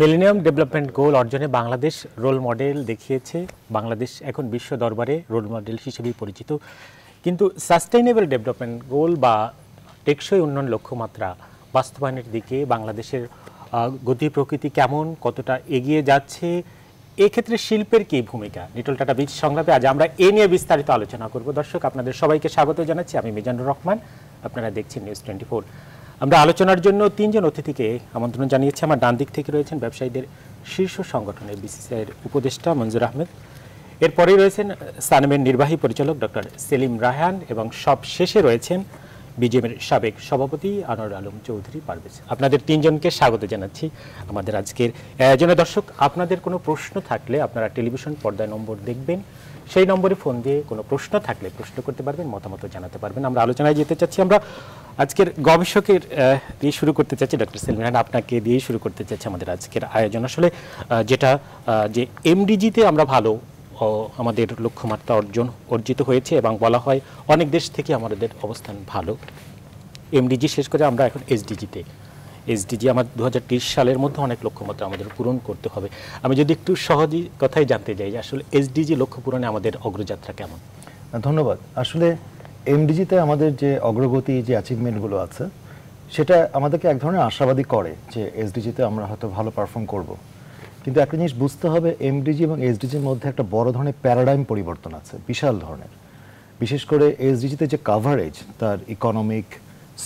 Millennium development goal অর্জনে Bangladesh role model দেখিয়েছে বাংলাদেশ এখন বিশ্ব দরবারে রোল মডেল হিসেবেই পরিচিত কিন্তু সাস্টেইনেবল ডেভেলপমেন্ট গোল বা টেকসই উন্নয়ন লক্ষ্যমাত্রা বাস্তবায়নের দিকে বাংলাদেশের গতি প্রকৃতি কেমন কতটা এগিয়ে যাচ্ছে এক্ষেত্রে শিল্পের কি ভূমিকা লিটল টাটা বীজ সংলাপে আজ আমরা এ নিয়ে বিস্তারিত আলোচনা করব দর্শক আপনাদের সবাইকে স্বাগত জানাচ্ছি আমি মিজানুর রহমান আপনারা দেখছেন নিউজ টোয়েন্টি আমরা আলোচনার জন্য তিনজন অতিথিকে আমন্ত্রণ জানিয়েছি আমার ডান দিক থেকে রয়েছেন ব্যবসায়ীদের শীর্ষ সংগঠনের বিসিসিআই এর উপদেষ্টা মঞ্জুর আহমেদ এরপরেই রয়েছেন সানমের নির্বাহী পরিচালক ডক্টর সেলিম রায়হান এবং সব শেষে রয়েছেন বিজেপির সাবেক সভাপতি আনোয়ার আলম চৌধুরী পারভেজ আপনাদের তিনজনকে স্বাগত জানাচ্ছি আমাদের আজকের জন্য দর্শক আপনাদের কোনো প্রশ্ন থাকলে আপনারা টেলিভিশন পর্দায় নম্বর দেখবেন সেই নম্বরে ফোন দিয়ে কোনো প্রশ্ন থাকলে প্রশ্ন করতে পারবেন মতামত জানাতে পারবেন আমরা আলোচনায় যেতে চাচ্ছি আমরা আজকের গবেষকের দিয়ে শুরু করতে চাচ্ছি ডক্টর সেলমিনান আপনাকে দিয়ে শুরু করতে চাচ্ছি আমাদের আজকের আয়োজন আসলে যেটা যে এমডিজিতে আমরা ভালো আমাদের লক্ষ্যমাত্রা অর্জন অর্জিত হয়েছে এবং বলা হয় অনেক দেশ থেকে আমাদের অবস্থান ভালো এমডিজি শেষ করে আমরা এখন এসডিজিতে এসডিজি আমার দু সালের মধ্যে অনেক লক্ষ্যমাত্রা আমাদের পূরণ করতে হবে আমি যদি একটু সহজই কথাই জানতে যাই যে আসলে এসডিজি লক্ষ্য পূরণে আমাদের অগ্রযাত্রা কেমন ধন্যবাদ আসলে এমডিজিতে আমাদের যে অগ্রগতি যে অ্যাচিভমেন্টগুলো আছে সেটা আমাদেরকে এক ধরনের আশাবাদী করে যে এসডিজিতে আমরা হয়তো ভালো পারফর্ম করব কিন্তু একটা জিনিস বুঝতে হবে এমডিজি এবং এসডিজির মধ্যে একটা বড় ধরনের প্যারাডাইম পরিবর্তন আছে বিশাল ধরনের বিশেষ করে এসডিজিতে যে কাভারেজ তার ইকোনমিক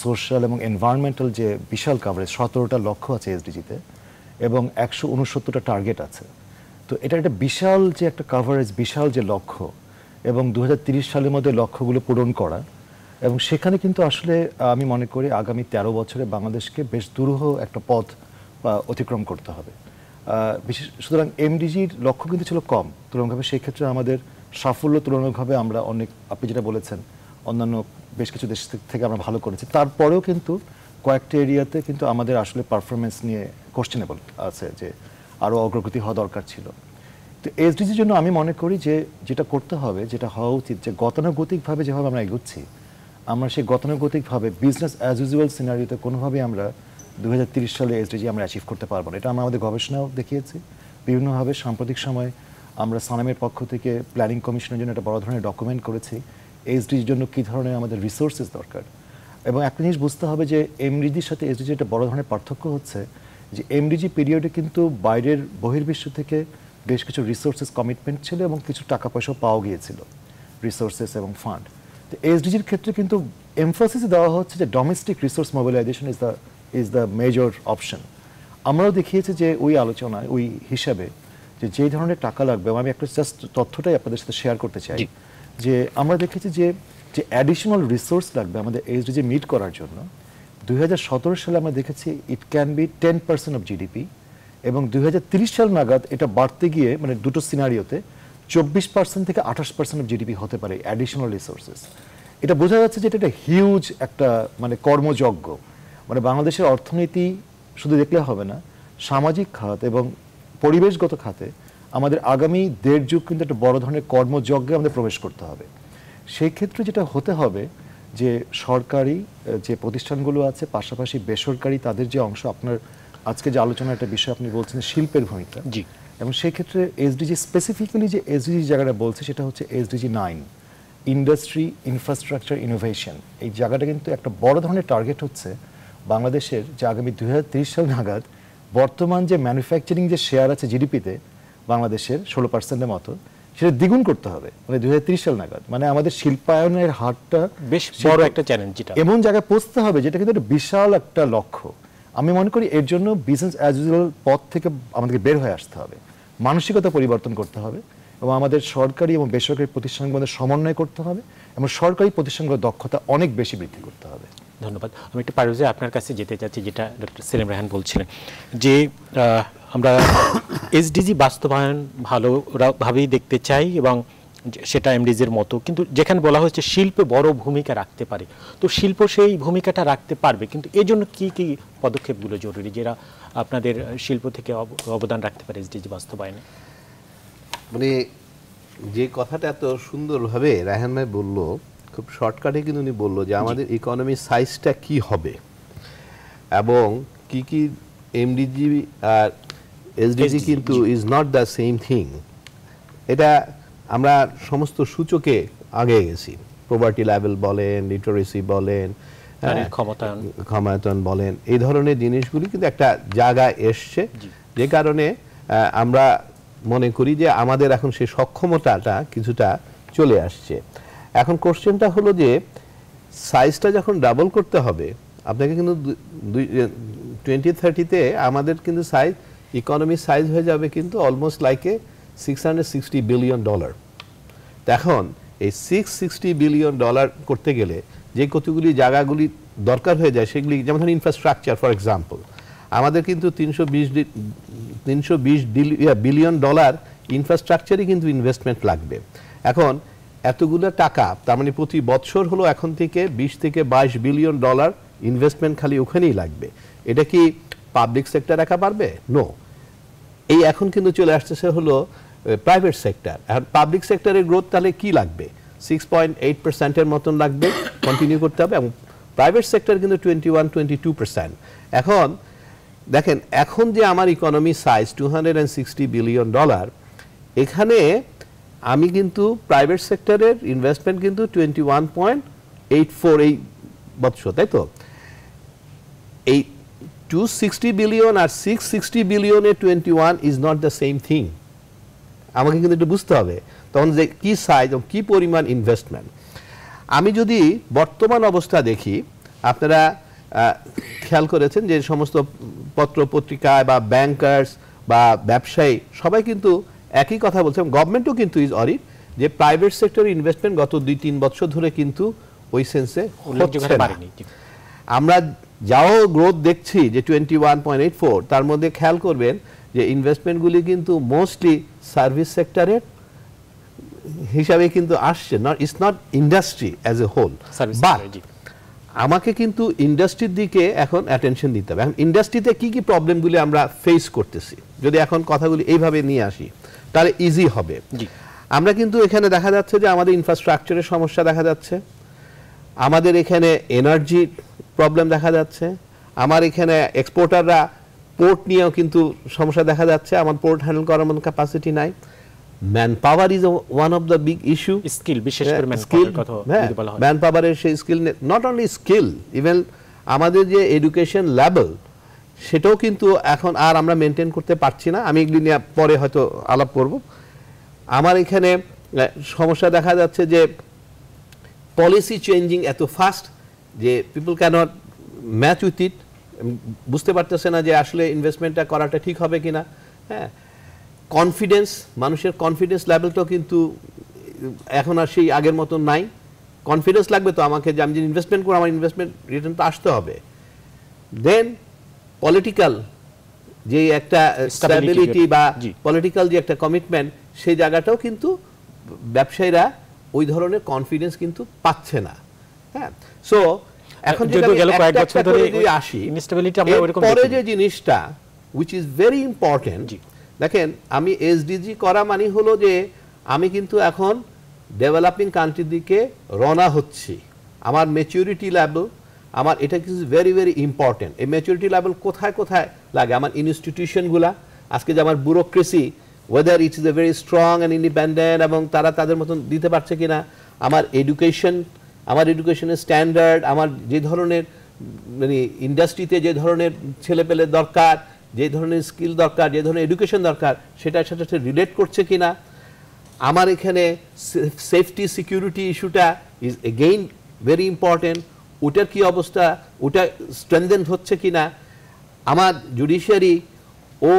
সোশ্যাল এবং এনভায়রনমেন্টাল যে বিশাল কাভারেজ সতেরোটা লক্ষ্য আছে এসডিজিতে এবং একশো উনসত্তরটা টার্গেট আছে তো এটা একটা বিশাল যে একটা কাভারেজ বিশাল যে লক্ষ্য এবং দু সালের মধ্যে লক্ষ্যগুলো পূরণ করা এবং সেখানে কিন্তু আসলে আমি মনে করি আগামী ১৩ বছরে বাংলাদেশকে বেশ দুরূহ একটা পথ অতিক্রম করতে হবে বিশেষ সুতরাং এমডিজির লক্ষ্য কিন্তু ছিল কম তুলনাভাবে সেই ক্ষেত্রে আমাদের সাফল্য তুলনাভাবে আমরা অনেক আপনি যেটা বলেছেন অন্যান্য বেশ কিছু দেশ থেকে আমরা ভালো করেছি তারপরেও কিন্তু কয়েকটি এরিয়াতে কিন্তু আমাদের আসলে পারফরমেন্স নিয়ে কোশ্চেনেবল আছে যে আরও অগ্রগতি হওয়া দরকার ছিল তো এসডিজির জন্য আমি মনে করি যে যেটা করতে হবে যেটা হওয়া উচিত যে গতানুগতিকভাবে যেভাবে আমরা এগুচ্ছি আমরা সেই গতানুগতিকভাবে বিজনেস অ্যাজ ইউজুয়াল সিনারিওতে কোনোভাবেই আমরা দু সালে এসডিজি আমরা অ্যাচিভ করতে পারবো না এটা আমরা আমাদের গবেষণাও দেখিয়েছি বিভিন্নভাবে সাম্প্রতিক সময় আমরা সানামের পক্ষ থেকে প্ল্যানিং কমিশনের জন্য একটা বড় ধরনের ডকুমেন্ট করেছি এসডির জন্য কী ধরনের আমাদের রিসোর্সেস দরকার এবং একটা জিনিস বুঝতে হবে যে এমডিজির সাথে এসডিজির একটা বড় ধরনের পার্থক্য হচ্ছে যে এমডিজি পিরিয়ডে কিন্তু বাইরের বহির্বিশ্ব থেকে বেশ কিছু রিসোর্সেস কমিটমেন্ট ছিল এবং কিছু টাকা পয়সাও পাওয়া গিয়েছিল রিসোর্সেস এবং ফান্ড তো এসডিজির ক্ষেত্রে কিন্তু এমফোসিস দেওয়া হচ্ছে যে domestic resource mobilisation is the is the major option আমরাও দেখিয়েছি যে ওই আলোচনায় ওই হিসাবে যে যে ধরনের টাকা লাগবে আমি একটা জাস্ট তথ্যটাই আপনাদের সাথে শেয়ার করতে চাই যে আমরা দেখেছি যে যে অ্যাডিশনাল রিসোর্স লাগবে আমাদের এইচডি মিট করার জন্য দুই সালে আমরা দেখেছি it can be ten percent of GDP এবং দুই সাল নাগাদ এটা বাড়তে গিয়ে মানে দুটো সিনারিওতে চব্বিশ পার্সেন্ট থেকে আঠাশ পার্সেন্ট অফ জিডিপি হতে পারে অ্যাডিশনাল রিসোর্সেস এটা বোঝা যাচ্ছে যে এটা একটা হিউজ একটা মানে কর্মযজ্ঞ মানে বাংলাদেশের অর্থনীতি শুধু দেখলে হবে না সামাজিক খাত এবং পরিবেশগত খাতে আমাদের আগামী দেড় যুগ কিন্তু একটা বড় ধরনের কর্মযজ্ঞে আমাদের প্রবেশ করতে হবে সেই ক্ষেত্রে যেটা হতে হবে যে সরকারি যে প্রতিষ্ঠানগুলো আছে পাশাপাশি বেসরকারি তাদের যে অংশ আপনার আজকে যে আলোচনা একটা বিষয় আপনি বলছেন শিল্পের ভূমিকা জি এবং সেই ক্ষেত্রে এসডিজি স্পেসিফিক্যালি যে এসডিজি জায়গাটা বলছে সেটা হচ্ছে SDG nine industry infrastructure innovation এই জায়গাটা কিন্তু একটা বড় ধরনের টার্গেট হচ্ছে বাংলাদেশের যে আগামী দু সাল নাগাদ বর্তমান যে ম্যানুফ্যাকচারিং যে শেয়ার আছে জিডিপিতে বাংলাদেশের ষোলো পার্সেন্টের মতো সেটা দ্বিগুণ করতে হবে মানে দুই সাল নাগাদ মানে আমাদের শিল্পায়নের হারটা বেশ বড় একটা চ্যালেঞ্জ এটা এমন জায়গায় পৌঁছতে হবে যেটা কিন্তু একটা বিশাল একটা লক্ষ্য আমি মনে করি এর জন্য বিজনেস অ্যাজ ইউজুয়াল পথ থেকে আমাদেরকে বের হয়ে আসতে হবে মানসিকতা পরিবর্তন করতে হবে এবং আমাদের সরকারি এবং বেসরকারি প্রতিষ্ঠানগুলো সমন্বয় করতে হবে এবং সরকারি প্রতিষ্ঠানগুলোর দক্ষতা অনেক বেশি বৃদ্ধি করতে হবে ধন্যবাদ আমি একটা পারুজে আপনার কাছে যেতে চাচ্ছি যেটা ডক্টর সেলিম রেহান বলছিলেন যে আমরা এসডিজি বাস্তবায়ন ভালোভাবেই দেখতে চাই এবং সেটা এমডিজির মতো কিন্তু যেখানে বলা হয়েছে শিল্প বড় ভূমিকা রাখতে পারে তো শিল্প সেই ভূমিকাটা রাখতে পারবে কিন্তু এই জন্য কী কী পদক্ষেপগুলো জরুরি যেটা আপনাদের শিল্প থেকে অবদান রাখতে পারে এসডিজি বাস্তবায়নে মানে যে কথাটা এত সুন্দরভাবে রায়হান ভাই বলল খুব শর্টকাটে কিন্তু উনি বললো যে আমাদের ইকোনমি সাইজটা কি হবে এবং কি কি এমডিজি আর এসডিজি কিন্তু is not the same thing এটা আমরা সমস্ত সূচকে আগে গেছি প্রভার্টি লেভেল বলেন লিটারেসি বলেন হ্যাঁ, মানে ক্ষমতায়ন বলেন এই ধরনের জিনিসগুলি কিন্তু একটা জায়গায় এসছে যে কারণে আমরা মনে করি যে আমাদের এখন সেই সক্ষমতাটা কিছুটা চলে আসছে এখন কোশ্চেনটা হলো যে সাইজটা যখন ডাবল করতে হবে আপনাকে কিন্তু টোয়েন্টি থার্টিতে আমাদের কিন্তু সাইজ ইকোনমি সাইজ হয়ে যাবে কিন্তু almost like a six billion dollar এখন এই সিক্স বিলিয়ন ডলার করতে গেলে যে কতগুলি জায়গাগুলি দরকার হয়ে যায় সেগুলি যেমন ধরুন ইনফ্রাস্ট্রাকচার ফর এক্সাম্পল আমাদের কিন্তু তিনশো বিশ তিনশো বিলিয়ন ডলার ইনফ্রাস্ট্রাকচারই কিন্তু ইনভেস্টমেন্ট লাগবে এখন এতগুলো টাকা তার মানে প্রতি বছর হলো এখন থেকে ২০ থেকে ২২ বিলিয়ন ডলার ইনভেস্টমেন্ট খালি ওখানেই লাগবে এটা কি পাবলিক সেক্টর একা পারবে নো এই এখন কিন্তু চলে আসতেছে হলো প্রাইভেট সেক্টর এখন পাবলিক সেক্টরের গ্রোথ তাহলে কি লাগবে সিক্স পয়েন্ট এইট পার্সেন্টের মতন লাগবে কন্টিনিউ করতে হবে এবং প্রাইভেট সেক্টর কিন্তু twenty one twenty two percent এখন দেখেন এখন যে আমার economy size two hundred and sixty billion dollar এখানে আমি কিন্তু প্রাইভেট সেক্টরের ইনভেস্টমেন্ট কিন্তু twenty one point eight four এই বৎস তাই তো এই 260 billion আর 660 বিলিয়নে 21 is not the same thing আমাকে কিন্তু একটু বুঝতে হবে তখন যে কী সাইজ এবং কী পরিমাণ ইনভেস্টমেন্ট আমি যদি বর্তমান অবস্থা দেখি আপনারা খেয়াল করেছেন যে সমস্ত পত্র পত্রিকায় বা ব্যাংকার্স বা ব্যবসায়ী সবাই কিন্তু একই কথা বলছে গভর্নমেন্টও কিন্তু ইজ অরিট যে প্রাইভেট সেক্টর ইনভেস্টমেন্ট গত দুই তিন বছর ধরে কিন্তু ওই সেন্সে আমরা যাও গ্রোথ দেখছি যে twenty one point eight four তার মধ্যে খেয়াল করবেন যে ইনভেস্টমেন্টগুলি কিন্তু মোস্টলি সার্ভিস সেক্টরের হিসাবে কিন্তু আসছে not it's not industry as a whole আমাকে কিন্তু ইন্ডাস্ট্রির দিকে এখন অ্যাটেনশন দিতে হবে এখন ইন্ডাস্ট্রিতে কী কী প্রবলেমগুলি আমরা ফেস করতেছি যদি এখন কথাগুলি এইভাবে নিয়ে আসি তাহলে ইজি হবে আমরা কিন্তু এখানে দেখা যাচ্ছে যে আমাদের ইনফ্রাস্ট্রাকচারের সমস্যা দেখা যাচ্ছে আমাদের এখানে এনার্জি প্রবলেম দেখা যাচ্ছে আমার এখানে এক্সপোর্টাররা পোর্ট নিয়েও কিন্তু সমস্যা দেখা যাচ্ছে আমার পোর্ট হ্যান্ডেল করার মতো ক্যাপাসিটি নাই man power is one of the big issue skill বিশেষ হ্যাঁ, করে স্কিল ম্যান পাওয়ারের সেই skill not only skill even আমাদের যে এডুকেশন লেভেল সেটাও কিন্তু এখন আর আমরা মেনটেন করতে পারছি না আমি এগুলি নিয়ে পরে হয়তো আলাপ করব আমার এখানে সমস্যা দেখা যাচ্ছে যে পলিসি চেঞ্জিং এত ফাস্ট যে people cannot match with it বুঝতে পারতেছে না যে আসলে ইনভেস্টমেন্টটা করাটা ঠিক হবে কিনা হ্যাঁ কনফিডেন্স মানুষের কনফিডেন্স লেভেলটাও কিন্তু এখন আর সেই আগের মতন নাই কনফিডেন্স লাগবে তো আমাকে যে আমি যে ইনভেস্টমেন্ট করবো আমার ইনভেস্টমেন্ট রিটার্ন তো আসতে হবে দেন পলিটিক্যাল যে একটা স্ট্যাবিলিটি বা পলিটিক্যাল যে একটা কমিটমেন্ট সেই জায়গাটাও কিন্তু ব্যবসায়ীরা ওই ধরনের কনফিডেন্স কিন্তু পাচ্ছে না হ্যাঁ সো এখন যদি গেল কয়েক বছর ধরে আসি ইনস্টেবিলিটি আমরা পরে যে জিনিসটা উইচ ইজ ভেরি ইম্পর্টেন্ট দেখেন আমি এসডিজি করা মানে হলো যে আমি কিন্তু এখন ডেভেলপিং কান্ট্রির দিকে রওনা হচ্ছি আমার লেভেল আমার এটা ভেরি ভেরি ইম্পর্টেন্ট এই ম্যাচুরিটি লেভেল কোথায় কোথায় লাগে আমার ইনস্টিটিউশনগুলা আজকে যে আমার bureaucracy whether it is a very strong and independent এবং তারা তাদের মতন দিতে পারছে কিনা আমার এডুকেশন আমার এডুকেশনের স্ট্যান্ডার্ড আমার যে ধরনের মানে ইন্ডাস্ট্রিতে যে ধরনের পেলে দরকার যে ধরনের স্কিল দরকার যে ধরনের এডুকেশন দরকার সেটার সাথে রিলেট করছে কি না আমার এখানে সেফটি সিকিউরিটি ইস্যুটা ইজ এগেইন ভেরি ইম্পর্টেন্ট ওটার কি অবস্থা ওটা স্ট্রেন্থেন হচ্ছে কি না আমার জুডিশিয়ারি ও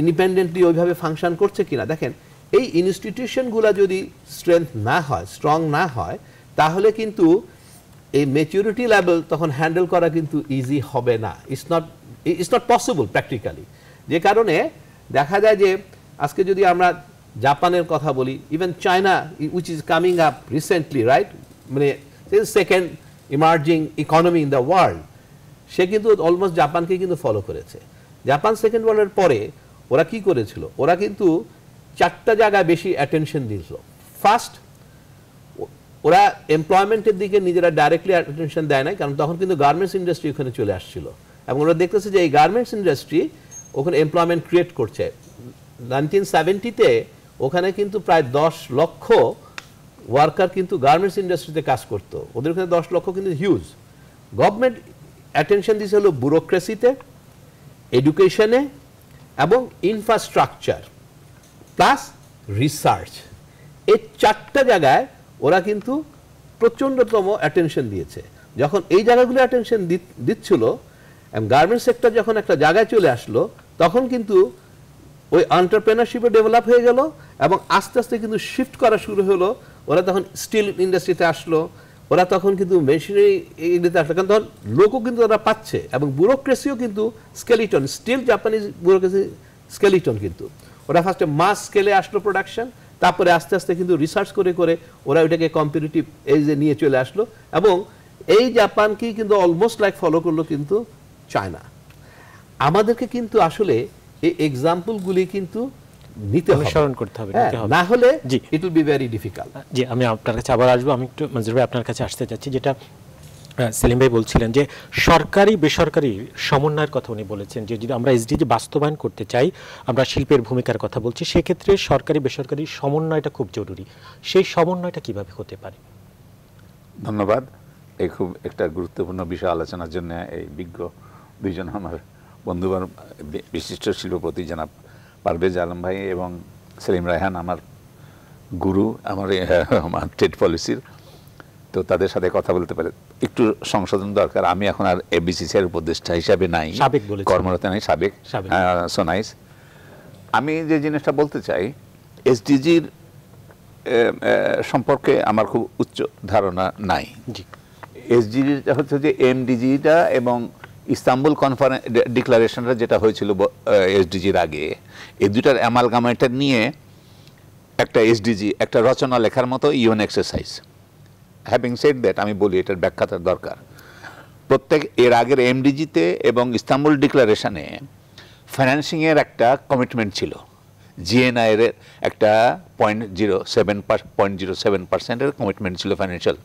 ইন্ডিপেন্ডেন্টলি ওইভাবে ফাংশন করছে কি না দেখেন এই ইনস্টিটিউশনগুলো যদি স্ট্রেংথ না হয় স্ট্রং না হয় তাহলে কিন্তু এই মেচিউরিটি লেভেল তখন হ্যান্ডেল করা কিন্তু ইজি হবে না it's not it's not possible practically যে কারণে দেখা যায় যে আজকে যদি আমরা জাপানের কথা বলি even China which is coming up recently right মানে second emerging economy in the world সে কিন্তু অলমোস্ট জাপানকে কিন্তু ফলো করেছে জাপান সেকেন্ড ওয়ার্ল্ডের পরে ওরা কি করেছিল ওরা কিন্তু চারটা জায়গায় বেশি অ্যাটেনশন দিয়েছিল ফার্স্ট ওরা এমপ্লয়মেন্টের দিকে নিজেরা ডাইরেক্টলি অ্যাটেনশন দেয় নাই কারণ তখন কিন্তু গার্মেন্টস ইন্ডাস্ট্রি ওখানে চলে আসছিল এবং ওরা দেখতেছে যে এই গার্মেন্টস ইন্ডাস্ট্রি ওখানে এমপ্লয়মেন্ট ক্রিয়েট করছে নাইনটিন সেভেন্টিতে ওখানে কিন্তু প্রায় দশ লক্ষ ওয়ার্কার কিন্তু গার্মেন্টস ইন্ডাস্ট্রিতে কাজ করতো ওদের ওখানে দশ লক্ষ কিন্তু হিউজ গভর্নমেন্ট অ্যাটেনশন দিয়েছে হলো ব্যুরোক্রেসিতে এডুকেশনে এবং ইনফ্রাস্ট্রাকচার প্লাস রিসার্চ এই চারটা জায়গায় ওরা কিন্তু প্রচণ্ডতম অ্যাটেনশন দিয়েছে যখন এই জায়গাগুলো অ্যাটেনশন দিচ্ছিল গার্মেন্টস সেক্টর যখন একটা জায়গায় চলে আসলো তখন কিন্তু ওই অন্টারপ্রেনারশিপে ডেভেলপ হয়ে গেল এবং আস্তে আস্তে কিন্তু শিফট করা শুরু হলো ওরা তখন স্টিল ইন্ডাস্ট্রিতে আসলো ওরা তখন কিন্তু মেশিনারি ইন্ডিতে আসলো কারণ তখন লোকও কিন্তু ওরা পাচ্ছে এবং ব্যুরোক্রেসিও কিন্তু skeleton still Japanese bureaucracy skeleton কিন্তু ওরা ফার্স্টে মাস স্কেলে আসলো প্রোডাকশন তারপরে আস্তে আস্তে কিন্তু রিসার্চ করে করে ওরা ওইটাকে কম্পিটিটিভ এজে নিয়ে চলে আসলো এবং এই জাপানকেই কিন্তু অলমোস্ট লাইক ফলো করলো কিন্তু চায়না আমাদেরকে কিন্তু আসলে এই এক্সাম্পলগুলি কিন্তু নিতে অনুসরণ করতে হবে হ্যাঁ, না হলে it will be very difficult জি আমি আপনার কাছে আবার আসবো আমি একটু মঞ্জুর ভাই আপনার কাছে আসতে চাচ্ছি যেটা সেলিম ভাই বলছিলেন যে সরকারি বেসরকারি সমন্বয়ের কথা উনি বলেছেন যে যদি আমরা এসডিজি বাস্তবায়ন করতে চাই আমরা শিল্পের ভূমিকার কথা বলছি সেক্ষেত্রে সরকারি বেসরকারি সমন্বয়টা খুব জরুরি সেই সমন্বয়টা কিভাবে হতে পারে ধন্যবাদ এই খুব একটা গুরুত্বপূর্ণ বিষয় আলোচনার জন্য এই বিজ্ঞ দুইজন আমার বন্ধুবান বিশিষ্ট শিল্পপতি জানাব পারভেজ আলম ভাই এবং সেলিম রায়হান আমার গুরু আমার ট্রেড পলিসির তো তাদের সাথে কথা বলতে পারে একটু সংশোধন দরকার আমি এখন আর এবিসিসি এর উপদেষ্টা হিসাবে নাই কর্মরত নাই সাবেক সোনাইস হ্যাঁ, আমি যে জিনিসটা বলতে চাই এসডিজির সম্পর্কে আমার খুব উচ্চ ধারণা নাই এসডিজিটা হচ্ছে যে এমডিজিটা এবং ইস্তাম্বুল কনফারেন্স ডিক্লারেশনটা যেটা হয়েছিল এসডিজির আগে এই দুটার অ্যামালগামাটা নিয়ে একটা এসডিজি একটা রচনা লেখার মতো UN exercise having said that আমি বলি এটার ব্যাখ্যা দরকার প্রত্যেক এর আগের এমডিজিতে এবং ইস্তাম্বুল ডিক্লারেশনে ফাইন্যান্সিংয়ের একটা কমিটমেন্ট ছিল জিএনআইয়ের একটা point zero seven point zero seven পার্সেন্টের কমিটমেন্ট ছিল ফাইন্যান্সিয়াল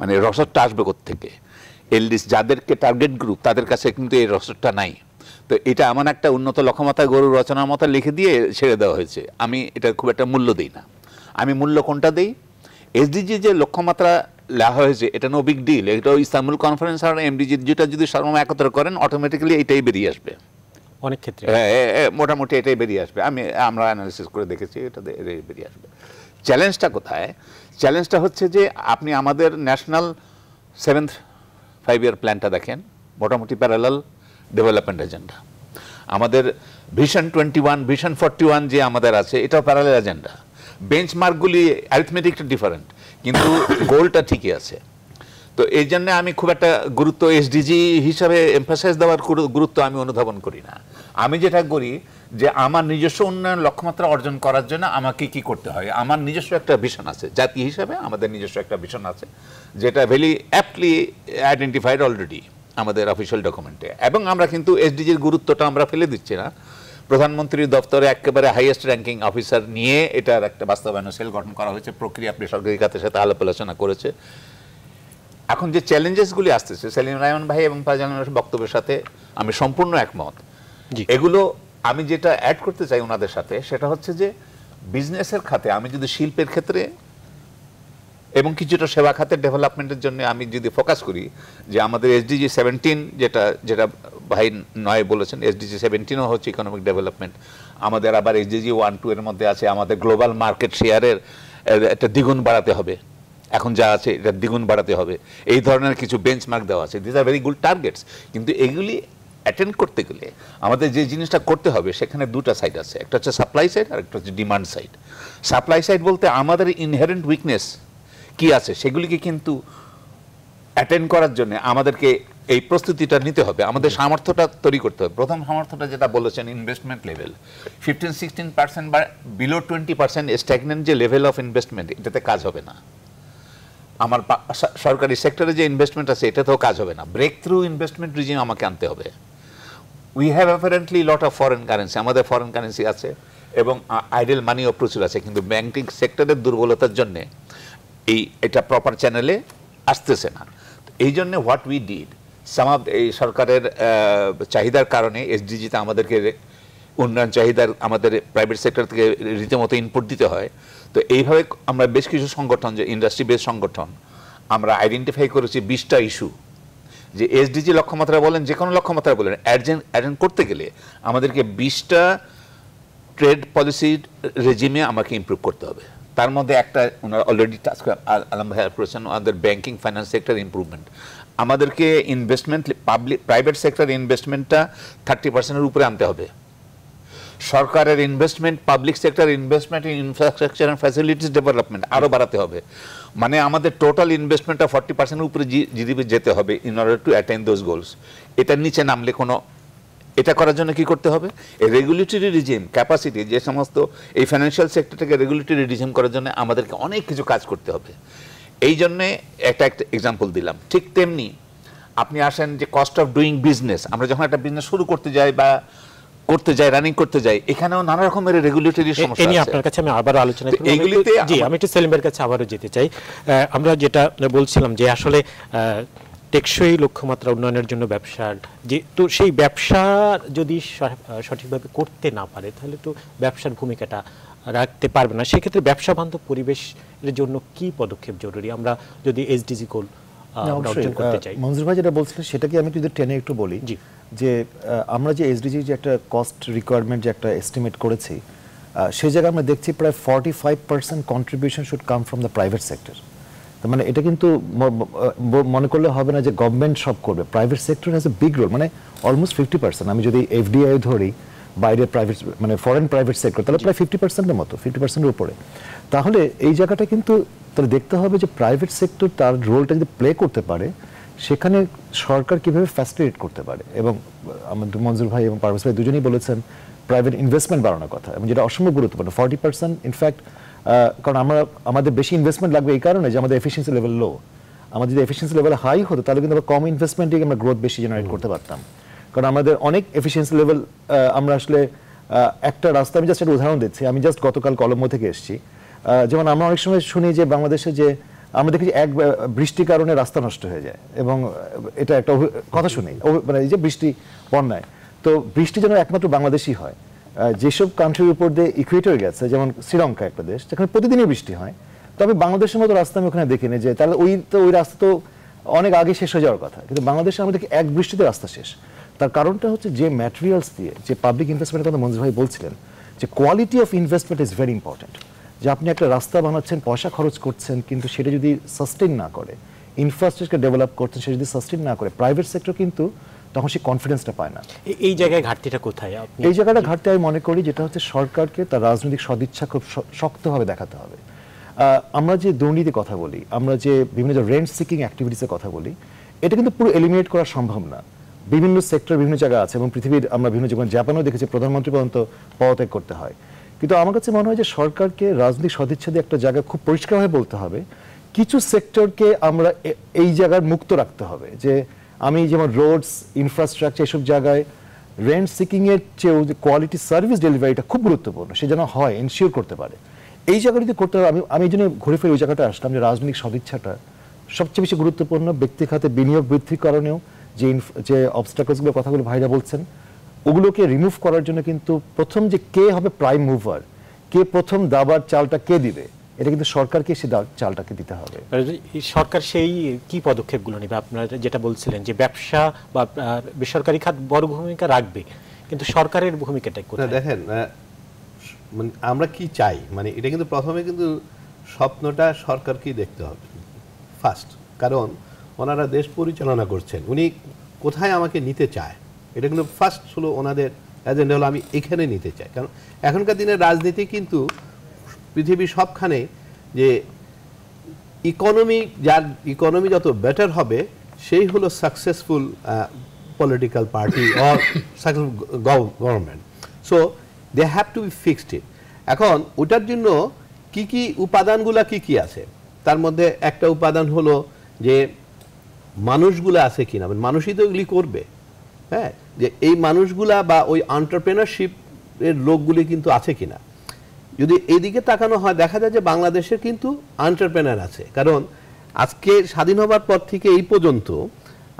মানে রসদটা আসবে থেকে এলডিস যাদেরকে টার্গেট গ্রুপ তাদের কাছে কিন্তু এই রসদটা নাই তো এটা এমন একটা উন্নত লক্ষ্যমাতায় গরু রচনার মতো লিখে দিয়ে ছেড়ে দেওয়া হয়েছে আমি এটা খুব একটা মূল্য দিই না আমি মূল্য কোনটা দিই এসডিজি যে লক্ষ্যমাত্রা লেখা হয়েছে এটা নো বিগ ডিল এটা ইস্তাম্বুল কনফারেন্স আর এমডিজি যেটা যদি সর্বম একত্র করেন অটোমেটিক্যালি এটাই বেরিয়ে আসবে অনেক ক্ষেত্রে হ্যাঁ, মোটামুটি এটাই বেরিয়ে আসবে আমি আমরা অ্যানালিসিস করে দেখেছি এটা বেরিয়ে আসবে চ্যালেঞ্জটা কোথায় চ্যালেঞ্জটা হচ্ছে যে আপনি আমাদের ন্যাশনাল সেভেন্থ ফাইভ ইয়ার প্ল্যানটা দেখেন মোটামুটি প্যারালাল ডেভেলপমেন্ট এজেন্ডা আমাদের vision twenty one vision forty one যে আমাদের আছে এটাও প্যারালাল এজেন্ডা বেঞ্চমার্কগুলি অ্যারিথমেটিকটা ডিফারেন্ট কিন্তু গোলটা ঠিকই আছে তো এই জন্য আমি খুব একটা গুরুত্ব এসডিজি হিসাবে এমফাসাইজ দেওয়ার গুরুত্ব আমি অনুধাবন করি না আমি যেটা করি যে আমার নিজস্ব উন্নয়ন লক্ষ্যমাত্রা অর্জন করার জন্য আমাকে কি করতে হয় আমার নিজস্ব একটা ভিশন আছে জাতি হিসাবে আমাদের নিজস্ব একটা ভিশন আছে যেটা ভেলি অ্যাপ্টলি আইডেন্টিফাইড অলরেডি আমাদের অফিসিয়াল ডকুমেন্টে এবং আমরা কিন্তু এসডিজির গুরুত্বটা আমরা ফেলে দিচ্ছি না প্রধানমন্ত্রীর দপ্তরে একেবারে হাইয়েস্ট র্যাঙ্কিং অফিসার নিয়ে এটার একটা বাস্তবায়ন সেল গঠন করা হয়েছে প্রক্রিয়া বেসরকারি খাতের সাথে আলাপ আলোচনা করেছে এখন যে চ্যালেঞ্জেসগুলি আসতেছে সেলিম রায়মান ভাই এবং ফাজালের বক্তব্যের সাথে আমি সম্পূর্ণ একমত এগুলো আমি যেটা অ্যাড করতে চাই ওনাদের সাথে সেটা হচ্ছে যে বিজনেসের খাতে আমি যদি শিল্পের ক্ষেত্রে এবং কিছুটা সেবা খাতের ডেভেলপমেন্টের জন্য আমি যদি ফোকাস করি যে আমাদের এসডিজি সেভেন্টিন যেটা যেটা ভাই নয় বলেছেন এসডিজি সেভেন্টিনও হচ্ছে ইকোনমিক ডেভেলপমেন্ট আমাদের আবার এসডিজি ওয়ান টু এর মধ্যে আছে আমাদের গ্লোবাল মার্কেট শেয়ারের একটা দ্বিগুণ বাড়াতে হবে এখন যা আছে এটা দ্বিগুণ বাড়াতে হবে এই ধরনের কিছু বেঞ্চমার্ক দেওয়া আছে this are very good targets কিন্তু এগুলি অ্যাটেন্ড করতে গেলে আমাদের যে জিনিসটা করতে হবে সেখানে দুটা সাইড আছে একটা হচ্ছে সাপ্লাই সাইড আর একটা হচ্ছে ডিমান্ড সাইড সাপ্লাই সাইড বলতে আমাদের ইনহেরেন্ট উইকনেস কি আছে সেগুলিকে কিন্তু অ্যাটেন্ড করার জন্য আমাদেরকে এই প্রস্তুতিটা নিতে হবে আমাদের সামর্থ্যটা তৈরি করতে হবে প্রথম সামর্থ্যটা যেটা বলেছেন investment level fifteen sixteen percent বা বিলো টোয়েন্টি পার্সেন্ট স্ট্যাগনেন্ট যে লেভেল অফ ইনভেস্টমেন্ট এটাতে কাজ হবে না আমার সরকারি সেক্টরে যে ইনভেস্টমেন্ট আছে এটাতেও কাজ হবে না ব্রেক থ্রু ইনভেস্টমেন্ট রিজিম আমাকে আনতে হবে we have apparently lot of foreign currency আমাদের ফরেন কারেন্সি আছে এবং আইডেল মানিও প্রচুর আছে কিন্তু ব্যাঙ্কিং সেক্টরের দুর্বলতার জন্যে এই এটা প্রপার চ্যানেলে আসতেছে না এই জন্য হোয়াট উই ডিড সাম এই সরকারের চাহিদার কারণে এসডিজিতে আমাদেরকে উন্নয়ন চাহিদার আমাদের প্রাইভেট সেক্টর থেকে রীতিমতো ইনপুট দিতে হয় তো এইভাবে আমরা বেশ কিছু সংগঠন যে ইন্ডাস্ট্রি বেস সংগঠন আমরা আইডেন্টিফাই করেছি বিশটা ইস্যু যে এসডিজি লক্ষ্যমাত্রা বলেন যে কোনো লক্ষ্যমাত্রা বলেন অ্যাডজেন্ট অ্যাডেন্ট করতে গেলে আমাদেরকে বিশটা ট্রেড পলিসি রেজিমে আমাকে ইম্প্রুভ করতে হবে তার মধ্যে একটা ওনারা অলরেডি টাস্ক আলম ভাই করেছেন আমাদের ব্যাংকিং ফাইন্যান্স সেক্টর ইম্প্রুভমেন্ট আমাদেরকে ইনভেস্টমেন্ট পাবলিক প্রাইভেট সেক্টর ইনভেস্টমেন্টটা থার্টি পার্সেন্টের উপরে আনতে হবে সরকারের investment public sector investment in infrastructure and facilities development আরও বাড়াতে হবে মানে আমাদের টোটাল ইনভেস্টমেন্টটা ফর্টি পার্সেন্টের উপরে জিডিপি যেতে হবে in order to attend those goals এটার নিচে নামলে কোনো এটা করার জন্য কি করতে হবে এই রেগুলেটরি রিজিম ক্যাপাসিটি যে সমস্ত এই ফাইন্যান্সিয়াল সেক্টরটাকে রেগুলেটরি রিজিম করার জন্য আমাদেরকে অনেক কিছু কাজ করতে হবে এই জন্যে একটা একটা এক্সাম্পল দিলাম ঠিক তেমনি আপনি আসেন যে কস্ট অফ ডুইং বিজনেস আমরা যখন একটা বিজনেস শুরু করতে যাই বা করতে যাই রানিং করতে যাই এখানেও নানা রকমের রেগুলেটরি সমস্যা আছে আপনার কাছে আমি আবার আলোচনা করব এইগুলিতে জি আমি একটু সেলিমের কাছে আবারও যেতে চাই আমরা যেটা বলছিলাম যে আসলে টেকসই লক্ষ্যমাত্রা উন্নয়নের জন্য ব্যবসার যে তো সেই ব্যবসা যদি সঠিকভাবে করতে না পারে তাহলে তো ব্যবসার ভূমিকাটা রাখতে পারবে না সেক্ষেত্রে ব্যবসা বান্ধব পরিবেশের জন্য কি পদক্ষেপ জরুরি আমরা যদি এসডিজি গোল মঞ্জুর ভাই যেটা বলছিলেন সেটাকে আমি যদি টেনে একটু বলি যে আমরা যে এসডিজি যে একটা কস্ট রিকোয়ারমেন্ট যে একটা এস্টিমেট করেছি সেই জায়গায় আমরা দেখছি প্রায় forty five percent contribution should come from the private sector মানে এটা কিন্তু মনে করলে হবে না যে গভর্নমেন্ট সব করবে private sector has a big role মানে অলমোস্ট ফিফটি পার্সেন্ট আমি যদি এফডিআই ধরি বাইরে প্রাইভেট মানে ফরেন প্রাইভেট সেক্টর তাহলে প্রায় ফিফটি পার্সেন্টের মতো ফিফটি পার্সেন্টের উপরে তাহলে এই জায়গাটা কিন্তু তাহলে দেখতে হবে যে প্রাইভেট সেক্টর তার রোলটা যদি প্লে করতে পারে সেখানে সরকার কিভাবে ফ্যাসিলিটেট করতে পারে এবং আমাদের মঞ্জুর ভাই এবং পারভেজ ভাই দুজনেই বলেছেন প্রাইভেট ইনভেস্টমেন্ট বাড়ানোর কথা এবং যেটা অসম্ভব গুরুত্বপূর্ণ ফর্টি পার্সেন্ট ইনফ্যাক্ট কারণ আমরা আমাদের বেশি ইনভেস্টমেন্ট লাগবে এই কারণে যে আমাদের এফিসিয়েন্সি লেভেল লো আমাদের যদি এফিসিয়েন্সি লেভেল হাই হতো তাহলে কিন্তু আমরা কম ইনভেস্টমেন্টে আমরা গ্রোথ বেশি জেনারেট করতে পারতাম কারণ আমাদের অনেক এফিসিয়েন্সি লেভেল আমরা আসলে একটা রাস্তা আমি জাস্ট একটা উদাহরণ দিচ্ছি আমি জাস্ট গতকাল কলম্বো থেকে এসেছি যেমন আমরা অনেক সময় শুনি যে বাংলাদেশে যে আমরা দেখি এক বৃষ্টির কারণে রাস্তা নষ্ট হয়ে যায় এবং এটা একটা কথা শুনি মানে এই যে বৃষ্টি বন্যায় তো বৃষ্টি যেন একমাত্র বাংলাদেশই হয় যেসব কান্ট্রির উপর দিয়ে ইকুয়েটর গেছে যেমন শ্রীলঙ্কা একটা দেশ যেখানে প্রতিদিনই বৃষ্টি হয় তবে বাংলাদেশের মতো রাস্তা আমি ওখানে দেখিনি যে তাহলে ওই তো ওই রাস্তা তো অনেক আগে শেষ হয়ে যাওয়ার কথা কিন্তু বাংলাদেশে আমরা দেখি এক বৃষ্টিতে রাস্তা শেষ তার কারণটা হচ্ছে যে ম্যাটেরিয়ালস দিয়ে যে পাবলিক ইনভেস্টমেন্টের কথা মঞ্জু ভাই বলছিলেন যে quality of investment is very important যে আপনি একটা রাস্তা বানাচ্ছেন পয়সা খরচ করছেন কিন্তু সেটা যদি সাস্টেন না করে ইনফ্রাস্ট্রাকচার ডেভেলপ করছেন সেটা যদি সাস্টেন না করে প্রাইভেট সেক্টর কিন্তু তখন সে কনফিডেন্সটা পায় না এই জায়গায় ঘাটতিটা কোথায় এই জায়গাটা ঘাটতি আমি মনে করি যেটা হচ্ছে সরকারকে তার রাজনৈতিক সদিচ্ছা খুব শক্তভাবে দেখাতে হবে আমরা যে দুর্নীতির কথা বলি আমরা যে বিভিন্ন যে রেন্ট সিকিং অ্যাক্টিভিটিসের কথা বলি এটা কিন্তু পুরো এলিমিনেট করা সম্ভব না বিভিন্ন সেক্টর বিভিন্ন জায়গা আছে এবং পৃথিবীর আমরা বিভিন্ন জীবন জাপানেও দেখেছি প্রধানমন্ত্রী পর্যন্ত পদত্যাগ করতে হয় কিন্তু আমার কাছে মনে হয় যে সরকারকে রাজনৈতিক সদিচ্ছা দিয়ে একটা জায়গা খুব পরিষ্কারভাবে বলতে হবে কিছু সেক্টরকে আমরা এই জায়গার মুক্ত রাখতে হবে যে আমি যেমন রোডস ইনফ্রাস্ট্রাকচার এসব জায়গায় রেন্ট সিকিংয়ের চেয়েও যে কোয়ালিটি সার্ভিস ডেলিভারিটা খুব গুরুত্বপূর্ণ সে যেন হয় এনশিওর করতে পারে এই জায়গাটা যদি করতে আমি আমি এই জন্য ঘুরে ফিরে ওই জায়গাটা আসলাম যে রাজনৈতিক সদিচ্ছাটা সবচেয়ে বেশি গুরুত্বপূর্ণ ব্যক্তি খাতে বিনিয়োগ বৃদ্ধির কারণেও যে যে অবস্টাকলসগুলো কথাগুলো ভাইরা বলছেন ওগুলোকে রিমুভ করার জন্য কিন্তু প্রথম যে কে হবে প্রাইম মুভার কে প্রথম দাবার চালটা কে দিবে এটা কিন্তু সরকারকে সে চালটাকে দিতে হবে মানে সরকার সেই কি পদক্ষেপগুলো নেবে আপনারা যেটা বলছিলেন যে ব্যবসা বা বেসরকারি খাত বড় ভূমিকা রাখবে কিন্তু সরকারের ভূমিকাটা কোথায় দেখেন মানে আমরা কি চাই মানে এটা কিন্তু প্রথমে কিন্তু স্বপ্নটা সরকারকেই দেখতে হবে ফার্স্ট কারণ ওনারা দেশ পরিচালনা করছেন উনি কোথায় আমাকে নিতে চায় এটা কিন্তু ফার্স্ট হলো ওনাদের এজেন্ডা হলো আমি এখানে নিতে চাই কারণ এখনকার দিনের রাজনীতি কিন্তু পৃথিবী সবখানে যে ইকোনমি যার ইকোনমি যত বেটার হবে সেই হলো successful political party or successful government so they have to be fixed it এখন ওটার জন্য কি কি উপাদানগুলা কি কি আছে তার মধ্যে একটা উপাদান হলো যে মানুষগুলো আছে কিনা মানে মানুষই তো এগুলি করবে হ্যাঁ যে এই মানুষগুলা বা ওই এন্টারপ্রেনারশিপ এর লোকগুলি কিন্তু আছে কিনা যদি এইদিকে তাকানো হয় দেখা যায় যে বাংলাদেশের কিন্তু আন্টারপ্রেনার আছে কারণ আজকে স্বাধীন হবার পর থেকে এই পর্যন্ত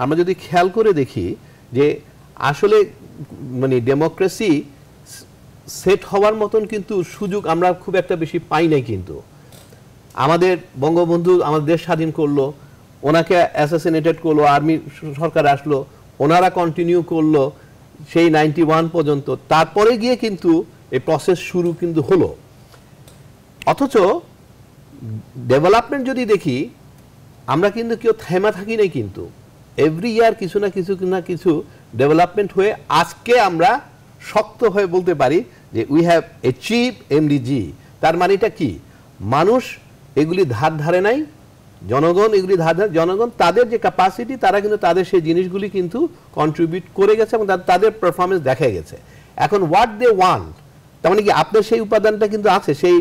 আমরা যদি খেয়াল করে দেখি যে আসলে মানে ডেমোক্রেসি সেট হওয়ার মতন কিন্তু সুযোগ আমরা খুব একটা বেশি পাই নাই কিন্তু আমাদের বঙ্গবন্ধু আমাদের দেশ স্বাধীন করলো ওনাকে অ্যাসাসিনেটেড করলো আর্মি সরকার আসলো ওনারা কন্টিনিউ করলো সেই নাইনটি ওয়ান পর্যন্ত তারপরে গিয়ে কিন্তু এই প্রসেস শুরু কিন্তু হলো অথচ ডেভেলপমেন্ট যদি দেখি আমরা কিন্তু কেউ থেমা থাকি নাই কিন্তু এভরি ইয়ার কিছু না কিছু না কিছু ডেভেলপমেন্ট হয়ে আজকে আমরা শক্ত হয়ে বলতে পারি যে উই হ্যাভ অ্যাচিভ এমডিজি তার মানেটা কি মানুষ এগুলি ধার ধারে নাই জনগণ এগুলি ধার ধারে জনগণ তাদের যে ক্যাপাসিটি তারা কিন্তু তাদের সেই জিনিসগুলি কিন্তু কন্ট্রিবিউট করে গেছে এবং তাদের পারফরমেন্স দেখা গেছে এখন হোয়াট দে ওয়ান্ট তার মানে কি আপনার সেই উপাদানটা কিন্তু আছে সেই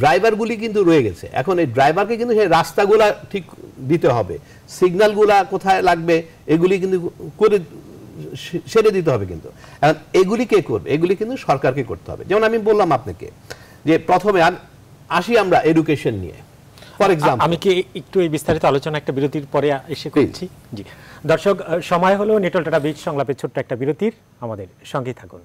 ড্রাইভারগুলি কিন্তু রয়ে গেছে এখন এই ড্রাইভারকে কিন্তু সেই রাস্তাগুলা ঠিক দিতে হবে সিগন্যালগুলা কোথায় লাগবে এগুলি কিন্তু করে সেরে দিতে হবে কিন্তু এখন এগুলি কে করবে এগুলি কিন্তু সরকারকে করতে হবে যেমন আমি বললাম আপনাকে যে প্রথমে আসি আমরা এডুকেশন নিয়ে ফর আমি কি একটু এই বিস্তারিত আলোচনা একটা বিরতির পরে এসে করছি জি দর্শক সময় হলো নেটল টাটা বীজ সংলাপের ছোট্ট একটা বিরতির আমাদের সঙ্গে থাকুন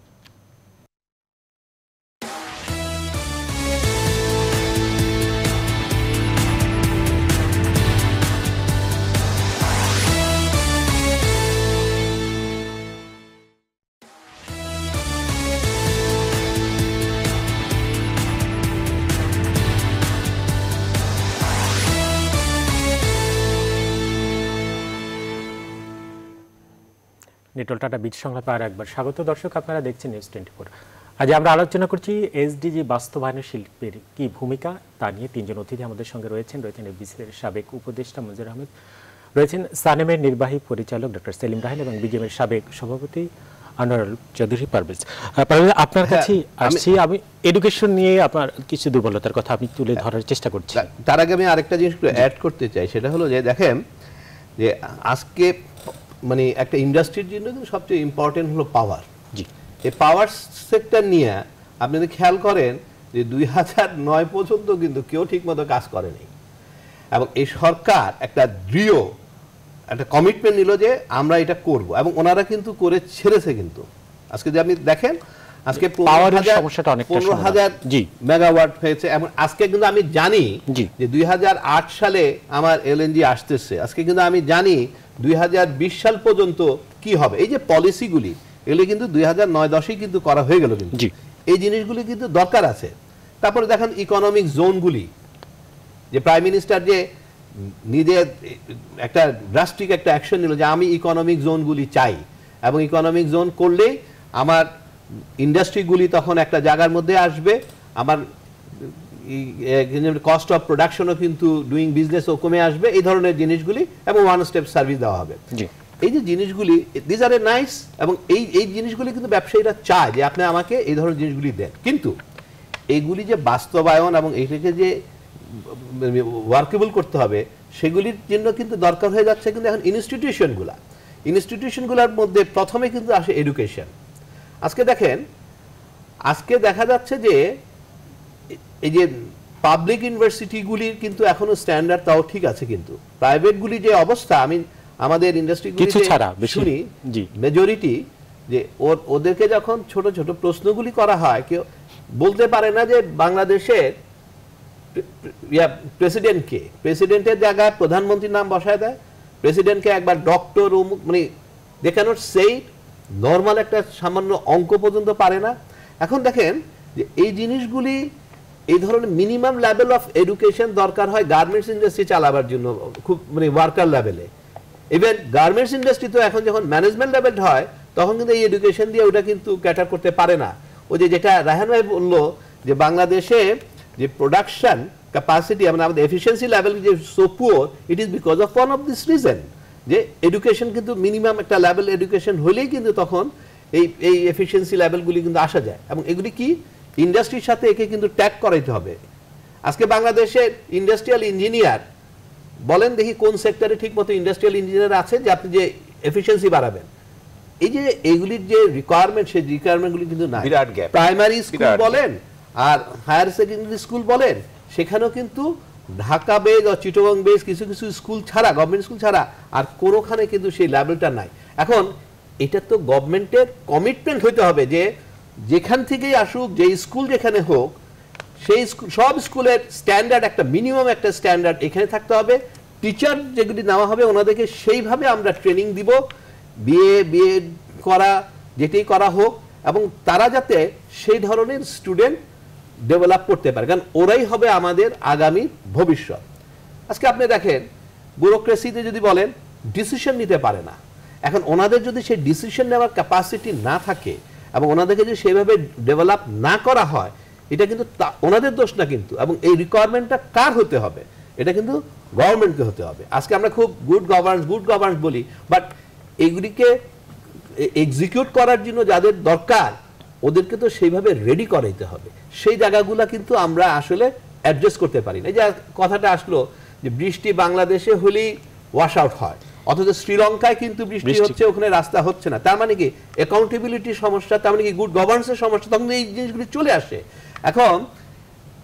পেট্রোল টাটা বীজ সংলাপে আর একবার স্বাগত দর্শক আপনারা দেখছেন নিউজ টোয়েন্টি ফোর আজ আমরা আলোচনা করছি এসডিজি বাস্তবায়নের শিল্পের কি ভূমিকা তা নিয়ে তিনজন অতিথি আমাদের সঙ্গে রয়েছেন রয়েছেন বিসিএর সাবেক উপদেষ্টা মঞ্জুর আহমেদ রয়েছেন সানেমের নির্বাহী পরিচালক ডক্টর সেলিম রাহেল এবং বিজেপির সাবেক সভাপতি আনোয়ারুল চৌধুরী পারভেজ পারভেজ আপনার হ্যাঁ, কাছে আসছি আমি এডুকেশন নিয়ে আপনার কিছু দুর্বলতার কথা আমি তুলে হ্যাঁ। ধরার চেষ্টা করছি তার আগে আমি আরেকটা জিনিস অ্যাড করতে চাই সেটা হলো যে দেখেন যে আজকে মানে একটা ইন্ডাস্ট্রির জন্য সবচেয়ে ইম্পর্টেন্ট হলো পাওয়ার জি এই পাওয়ার সেক্টর নিয়ে আপনি যদি খেয়াল করেন যে দুই হাজার নয় পর্যন্ত কিন্তু কেউ ঠিকমতো কাজ করেনি এবং এই সরকার একটা দৃঢ় একটা কমিটমেন্ট নিল যে আমরা এটা করব এবং ওনারা কিন্তু করে ছেড়েছে কিন্তু আজকে যদি আপনি দেখেন আজকে পাওয়ারের সমস্যাটা অনেক 15000 জি মেগাওয়াট হয়েছে এবং আজকে কিন্তু আমি জানি যে 2008 সালে আমার এলএনজি আসতেছে আজকে কিন্তু আমি জানি 2020 সাল পর্যন্ত কি হবে এই যে পলিসিগুলি এগুলি কিন্তু 2009 10 এ কিন্তু করা হয়ে গেল কিন্তু এই জিনিসগুলি কিন্তু দরকার আছে তারপরে দেখেন ইকোনমিক জোনগুলি যে প্রাইম মিনিস্টার যে নিজে একটা ড্রাস্টিক একটা অ্যাকশন নিল যে আমি ইকোনমিক জোনগুলি চাই এবং ইকোনমিক জোন করলে আমার ইন্ডাস্ট্রিগুলি তখন একটা জায়গার মধ্যে আসবে আমার কস্ট অফ প্রোডাকশনও কিন্তু ডুইং বিজনেসও কমে আসবে এই ধরনের জিনিসগুলি এবং ওয়ান স্টেপ সার্ভিস দেওয়া হবে এই যে জিনিসগুলি দিজ আর এ নাইস এবং এই এই জিনিসগুলি কিন্তু ব্যবসায়ীরা চায় যে আপনি আমাকে এই ধরনের জিনিসগুলি দেন কিন্তু এইগুলি যে বাস্তবায়ন এবং এইটাকে যে ওয়ার্কেবল করতে হবে সেগুলির জন্য কিন্তু দরকার হয়ে যাচ্ছে কিন্তু এখন ইনস্টিটিউশনগুলা ইনস্টিটিউশনগুলোর মধ্যে প্রথমে কিন্তু আসে এডুকেশন আজকে দেখেন আজকে দেখা যাচ্ছে যে এই যে পাবলিক ইউনিভার্সিটিগুলির কিন্তু এখনো স্ট্যান্ডার্ড তাও ঠিক আছে কিন্তু প্রাইভেটগুলি যে অবস্থা আমি আমাদের ইন্ডাস্ট্রিগুলি শুনি মেজরিটি যে ওদেরকে যখন ছোট ছোট প্রশ্নগুলি করা হয় কেউ বলতে পারে না যে বাংলাদেশের প্রেসিডেন্টকে প্রেসিডেন্টের জায়গায় প্রধানমন্ত্রীর নাম বসায় দেয় প্রেসিডেন্টকে একবার ডক্টর মানে দে ক্যানট সেইট নর্মাল একটা সামান্য অঙ্ক পর্যন্ত পারে না এখন দেখেন যে এই জিনিসগুলি এই ধরনের মিনিমাম লেভেল অফ এডুকেশন দরকার হয় গার্মেন্টস ইন্ডাস্ট্রি চালাবার জন্য খুব মানে ওয়ার্কার লেভেলে ইভেন গার্মেন্টস ইন্ডাস্ট্রি তো এখন যখন ম্যানেজমেন্ট লেভেল হয় তখন কিন্তু এই এডুকেশন দিয়ে ওটা কিন্তু ক্যাটার করতে পারে না ওই যে যেটা রাহান ভাই বলল যে বাংলাদেশে যে প্রোডাকশন ক্যাপাসিটি মানে আমাদের এফিসিয়েন্সি লেভেল যে so poor it is because of one of this reason যে এডুকেশন কিন্তু মিনিমাম একটা লেভেল এডুকেশন হলেই কিন্তু তখন এই এই এফিসিয়েন্সি লেভেলগুলি কিন্তু আসা যায় এবং এগুলি কি ইন্ডাস্ট্রির সাথে একে কিন্তু ট্যাগ করাইতে হবে আজকে বাংলাদেশের ইন্ডাস্ট্রিয়াল ইঞ্জিনিয়ার বলেন দেখি কোন সেক্টরে ঠিকমতো ইন্ডাস্ট্রিয়াল ইঞ্জিনিয়ার আছে যে আপনি যে এফিসিয়েন্সি বাড়াবেন এই যে এইগুলির যে রিকোয়ারমেন্ট সেই রিকোয়ারমেন্টগুলি কিন্তু না বিরাট গ্যাপ প্রাইমারি স্কুল বলেন আর হায়ার সেকেন্ডারি স্কুল বলেন সেখানেও কিন্তু ঢাকা বেজ ও চিটগং বেজ কিছু কিছু স্কুল ছাড়া গভর্নমেন্ট স্কুল ছাড়া আর কোনোখানে কিন্তু সেই লেভেলটা নাই এখন এটা তো গভর্নমেন্টের কমিটমেন্ট হইতে হবে যে যেখান থেকেই আসুক যে স্কুল যেখানে হোক সেই সব স্কুলের স্ট্যান্ডার্ড একটা মিনিমাম একটা স্ট্যান্ডার্ড এখানে থাকতে হবে টিচার যেগুলি নেওয়া হবে ওনাদেরকে সেইভাবে আমরা ট্রেনিং দিব বিএ বিএড করা যেটি করা হোক এবং তারা যাতে সেই ধরনের স্টুডেন্ট ডেভেলপ করতে পারে কারণ ওরাই হবে আমাদের আগামী ভবিষ্যৎ আজকে আপনি দেখেন ব্যুরোক্রেসিতে যদি বলেন ডিসিশন নিতে পারে না এখন ওনাদের যদি সেই ডিসিশন নেওয়ার ক্যাপাসিটি না থাকে এবং ওনাদেরকে যদি সেভাবে ডেভেলপ না করা হয় এটা কিন্তু ওনাদের দোষ না কিন্তু এবং এই রিকোয়ারমেন্টটা কার হতে হবে এটা কিন্তু গভর্নমেন্টকে হতে হবে আজকে আমরা খুব গুড গভর্নেন্স গুড গভর্নেন্স বলি বাট এগুলিকে এক্সিকিউট করার জন্য যাদের দরকার ওদেরকে তো সেইভাবে রেডি করাইতে হবে সেই জায়গাগুলো কিন্তু আমরা আসলে অ্যাডজাস্ট করতে পারি না এই যে কথাটা আসলো যে বৃষ্টি বাংলাদেশে হলেই ওয়াশ আউট হয় অথচ শ্রীলঙ্কায় কিন্তু বৃষ্টি হচ্ছে ওখানে রাস্তা হচ্ছে না তার মানে কি অ্যাকাউন্টেবিলিটির সমস্যা তার মানে কি গুড গভর্নেন্সের সমস্যা তখন এই জিনিসগুলি চলে আসে এখন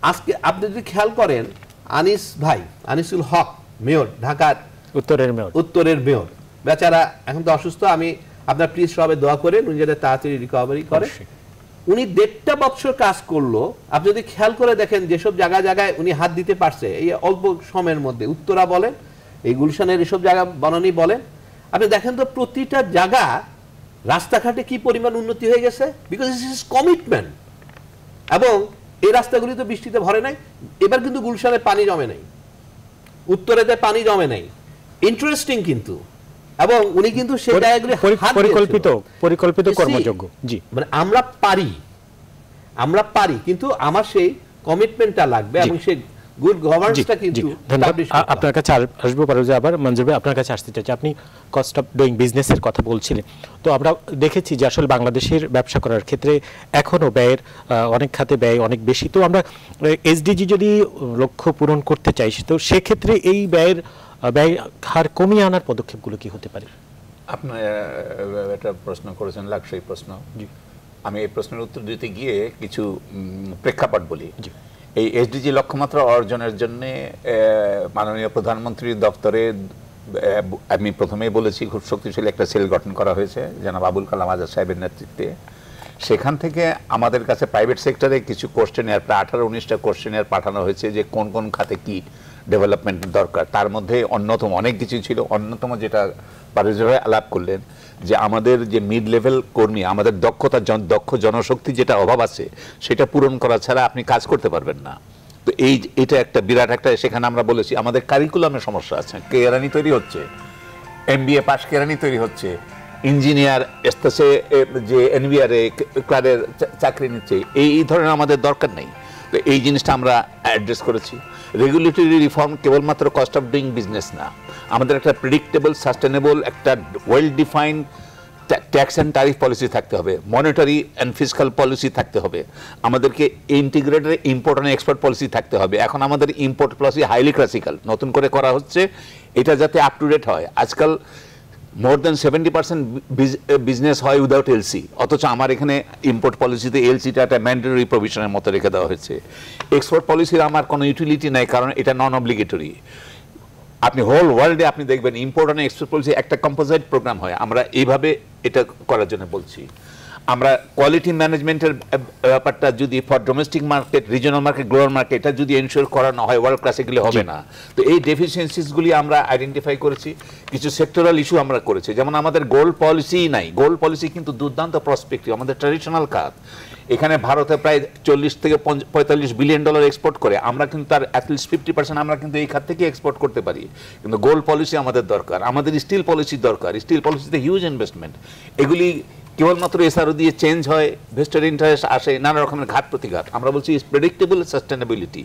আজকে আপনি যদি খেয়াল করেন আনিস ভাই আনিসুল হক মেয়র ঢাকার উত্তরের মেয়র উত্তরের মেয়র বেচারা এখন তো অসুস্থ আমি আপনার প্লিজ সবাই দোয়া করেন নিজেদের তাড়াতাড়ি রিকভারি করে উনি দেড়টা বছর কাজ করলো আপনি যদি খেয়াল করে দেখেন যেসব জায়গা জায়গায় উনি হাত দিতে পারছে এই অল্প সময়ের মধ্যে উত্তরা বলেন এই গুলশানের এসব জায়গা বানানি বলেন আপনি দেখেন তো প্রতিটা জায়গা রাস্তাঘাটে কি পরিমাণ উন্নতি হয়ে গেছে বিকজ ইস ইজ কমিটমেন্ট এবং এই রাস্তাগুলি তো বৃষ্টিতে ভরে নাই এবার কিন্তু গুলশানে পানি জমে নাই উত্তরেতে পানি জমে নাই ইন্টারেস্টিং কিন্তু এবং উনি কিন্তু সেই জায়গাগুলি পরিকল্পিত পরিকল্পিত কর্মযোগ্য জি মানে আমরা পারি আমরা পারি কিন্তু আমার সেই কমিটমেন্টটা লাগবে এবং সেই গুড গভর্নেন্সটা কিন্তু আপনার কাছে আসবো আবার মঞ্জুর আপনার কাছে আসতে আপনি কস্ট অফ ডুইং বিজনেসের কথা বলছিলেন তো আমরা দেখেছি যে আসলে বাংলাদেশের ব্যবসা করার ক্ষেত্রে এখনও ব্যয়ের অনেক খাতে ব্যয় অনেক বেশি তো আমরা এসডিজি যদি লক্ষ্য পূরণ করতে চাই তো সেক্ষেত্রে এই ব্যয়ের ব্যয় হার কমিয়ে আনার পদক্ষেপগুলো কি হতে পারে আপনি একটা প্রশ্ন করেছেন লাক্সারি প্রশ্ন আমি এই প্রশ্নের উত্তর দিতে গিয়ে কিছু প্রেক্ষাপট বলি এই এসডিজি লক্ষ্যমাত্রা অর্জনের জন্য মাননীয় প্রধানমন্ত্রীর দপ্তরে আমি প্রথমেই বলেছি খুব শক্তিশালী একটা সেল গঠন করা হয়েছে যেন আবুল কালাম আজাদ সাহেবের নেতৃত্বে সেখান থেকে আমাদের কাছে প্রাইভেট সেক্টরে কিছু কোশ্চেনিয়ার প্রায় আঠারো উনিশটা কোশ্চেনিয়ার পাঠানো হয়েছে যে কোন কোন খাতে কী ডেভেলপমেন্ট দরকার তার মধ্যে অন্যতম অনেক কিছু ছিল অন্যতম যেটা পারিজভাই আলাপ করলেন যে আমাদের যে মিড লেভেল কর্মী আমাদের দক্ষতা দক্ষ জনশক্তি যেটা অভাব আছে সেটা পূরণ করা ছাড়া আপনি কাজ করতে পারবেন না তো এই এটা একটা বিরাট একটা সেখানে আমরা বলেছি আমাদের কারিকুলামে সমস্যা আছে কেরানি তৈরি হচ্ছে এম বি এ পাস কেরানি তৈরি হচ্ছে ইঞ্জিনিয়ার এস্তাসে যে এনবিআরে কারের চাকরি নিচ্ছে এই ধরনের আমাদের দরকার নেই তো এই জিনিসটা আমরা অ্যাড্রেস করেছি রেগুলেটরি রিফর্ম কেবলমাত্র কস্ট অফ ডুইং বিজনেস না আমাদের একটা প্রিডিক্টেবল সাস্টেনেবল একটা well define tax and tariff policy থাকতে হবে মনিটারি অ্যান্ড ফিজিক্যাল পলিসি থাকতে হবে আমাদেরকে integrated import and export policy থাকতে হবে এখন আমাদের ইম্পোর্ট পলিসি হাইলি ক্লাসিক্যাল নতুন করে করা হচ্ছে এটা যাতে আপ টু ডেট হয় আজকাল more than seventy percent business হয় উইদাউট এলসি অথচ আমার এখানে ইম্পোর্ট পলিসিতে এলসিটা একটা ম্যান্ডেটরি প্রভিশনের মতো রেখে দেওয়া হয়েছে এক্সপোর্ট পলিসির আমার কোনো ইউটিলিটি নাই কারণ এটা নন অব্লিগেটরি আপনি হোল ওয়ার্ল্ডে আপনি দেখবেন ইম্পোর্ট অ্যান্ড এক্সপোর্ট পলিসি একটা কম্পোজাইট প্রোগ্রাম হয় আমরা এইভাবে এটা করার জন্য বলছি আমরা কোয়ালিটি ম্যানেজমেন্টের ব্যাপারটা যদি for domestic market regional market global market এটা যদি এনশিওর করানো হয় ওয়ার্ল্ড ক্লাসে গেলে হবে না তো এই ডেফিসিয়েন্সিসগুলি আমরা আইডেন্টিফাই করেছি কিছু সেক্টরাল ইস্যু আমরা করেছি যেমন আমাদের গোল্ড পলিসিই নাই গোল্ড পলিসি কিন্তু দুর্দান্ত প্রসপেক্টিভ আমাদের ট্র্যাডিশনাল কাজ এখানে ভারতে প্রায় চল্লিশ থেকে পঁয়তাল্লিশ বিলিয়ন ডলার এক্সপোর্ট করে আমরা কিন্তু তার অ্যাটলিস্ট ফিফটি পার্সেন্ট আমরা কিন্তু এই খাত থেকে এক্সপোর্ট করতে পারি কিন্তু গোল্ড পলিসি আমাদের দরকার আমাদের স্টিল পলিসি দরকার স্টিল পলিসিতে হিউজ ইনভেস্টমেন্ট এগুলি কেবলমাত্র এসআরও দিয়ে চেঞ্জ হয় ভেস্টেড ইন্টারেস্ট আসে নানা রকমের ঘাট প্রতিঘাত আমরা বলছি ইস প্রেডিক্টেবল সাস্টেনেবিলিটি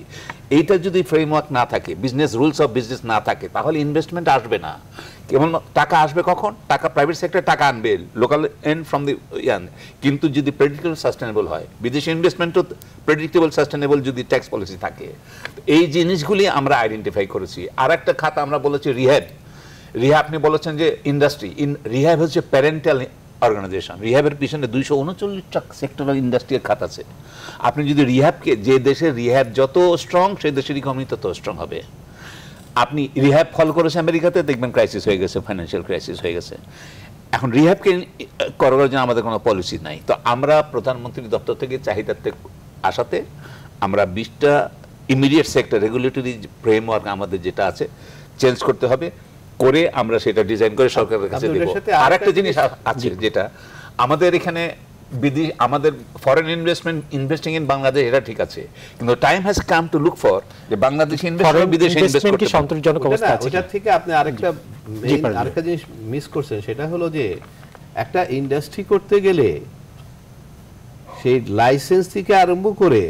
এইটা যদি ফ্রেমওয়ার্ক না থাকে বিজনেস রুলস অফ বিজনেস না থাকে তাহলে ইনভেস্টমেন্ট আসবে না কেবল টাকা আসবে কখন টাকা প্রাইভেট সেক্টর টাকা আনবে লোকাল এন্ড ফ্রম দি ইয়ান কিন্তু যদি প্রেডিক্টেবল সাস্টেনেবল হয় বিদেশি ইনভেস্টমেন্টও প্রেডিক্টেবল সাস্টেনেবল যদি ট্যাক্স পলিসি থাকে এই জিনিসগুলি আমরা আইডেন্টিফাই করেছি আর একটা খাত আমরা বলেছি রিহ্যাব রিহ্যাব আপনি বলেছেন যে ইন্ডাস্ট্রি ইন রিহ্যাব হচ্ছে প্যারেন্টাল অর্গানাইজেশন রিহ্যাবের পিছনে দুইশো উনচল্লিশটা সেক্টরাল ইন্ডাস্ট্রির খাত আছে আপনি যদি রিহ্যাবকে যে দেশের রিহ্যাব যত স্ট্রং সেই দেশের ইকোনমি তত স্ট্রং হবে আপনি রিহ্যাব ফল করেছে আমেরিকাতে দেখবেন ক্রাইসিস হয়ে গেছে ফাইন্যান্সিয়াল ক্রাইসিস হয়ে গেছে এখন রিহ্যাবকে করার জন্য আমাদের কোনো পলিসি নাই তো আমরা প্রধানমন্ত্রীর দপ্তর থেকে চাহিদাতে আসাতে আমরা বিশটা ইমিডিয়েট সেক্টর রেগুলেটরি ফ্রেমওয়ার্ক আমাদের যেটা আছে চেঞ্জ করতে হবে করে আমরা সেটা ডিজাইন করে সরকারের কাছে দেব আর একটা জিনিস আছে যেটা আমাদের এখানে বিদেশ আমাদের foreign investment investing in Bangladesh এটা ঠিক আছে কিন্তু time has come to look for যে বাংলাদেশে ইনভেস্টমেন্ট বিদেশে ইনভেস্টমেন্ট কি সন্তোষজনক অবস্থা আছে এটা থেকে আপনি আরেকটা আরেকটা জিনিস মিস করছেন সেটা হলো যে একটা ইন্ডাস্ট্রি করতে গেলে সেই লাইসেন্স থেকে আরম্ভ করে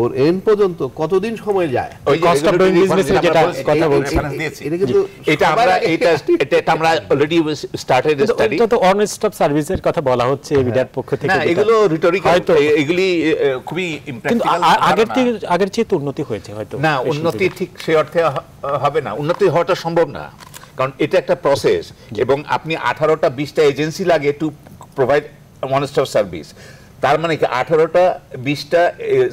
ওর এন পর্যন্ত কতদিন সময় যায় ওই কস্ট অফ ডুইং বিজনেস এর যেটা কথা বলছি এটা কিন্তু এটা আমরা এটা এটা আমরা অলরেডি স্টার্টেড স্টাডি তো তো অনেস্ট অফ সার্ভিসের কথা বলা হচ্ছে হ্যাঁ। বিডার পক্ষ থেকে না এগুলো হয়তো এগুলি খুবই ইমপ্র্যাকটিক্যাল আগের থেকে আগের চেয়ে তো উন্নতি হয়েছে হয়তো না উন্নতি ঠিক সেই অর্থে হবে না উন্নতি হওয়াটা সম্ভব না কারণ এটা একটা প্রসেস এবং আপনি 18টা 20টা এজেন্সি লাগে to provide honest of service তার মানে কি আঠারোটা বিশটা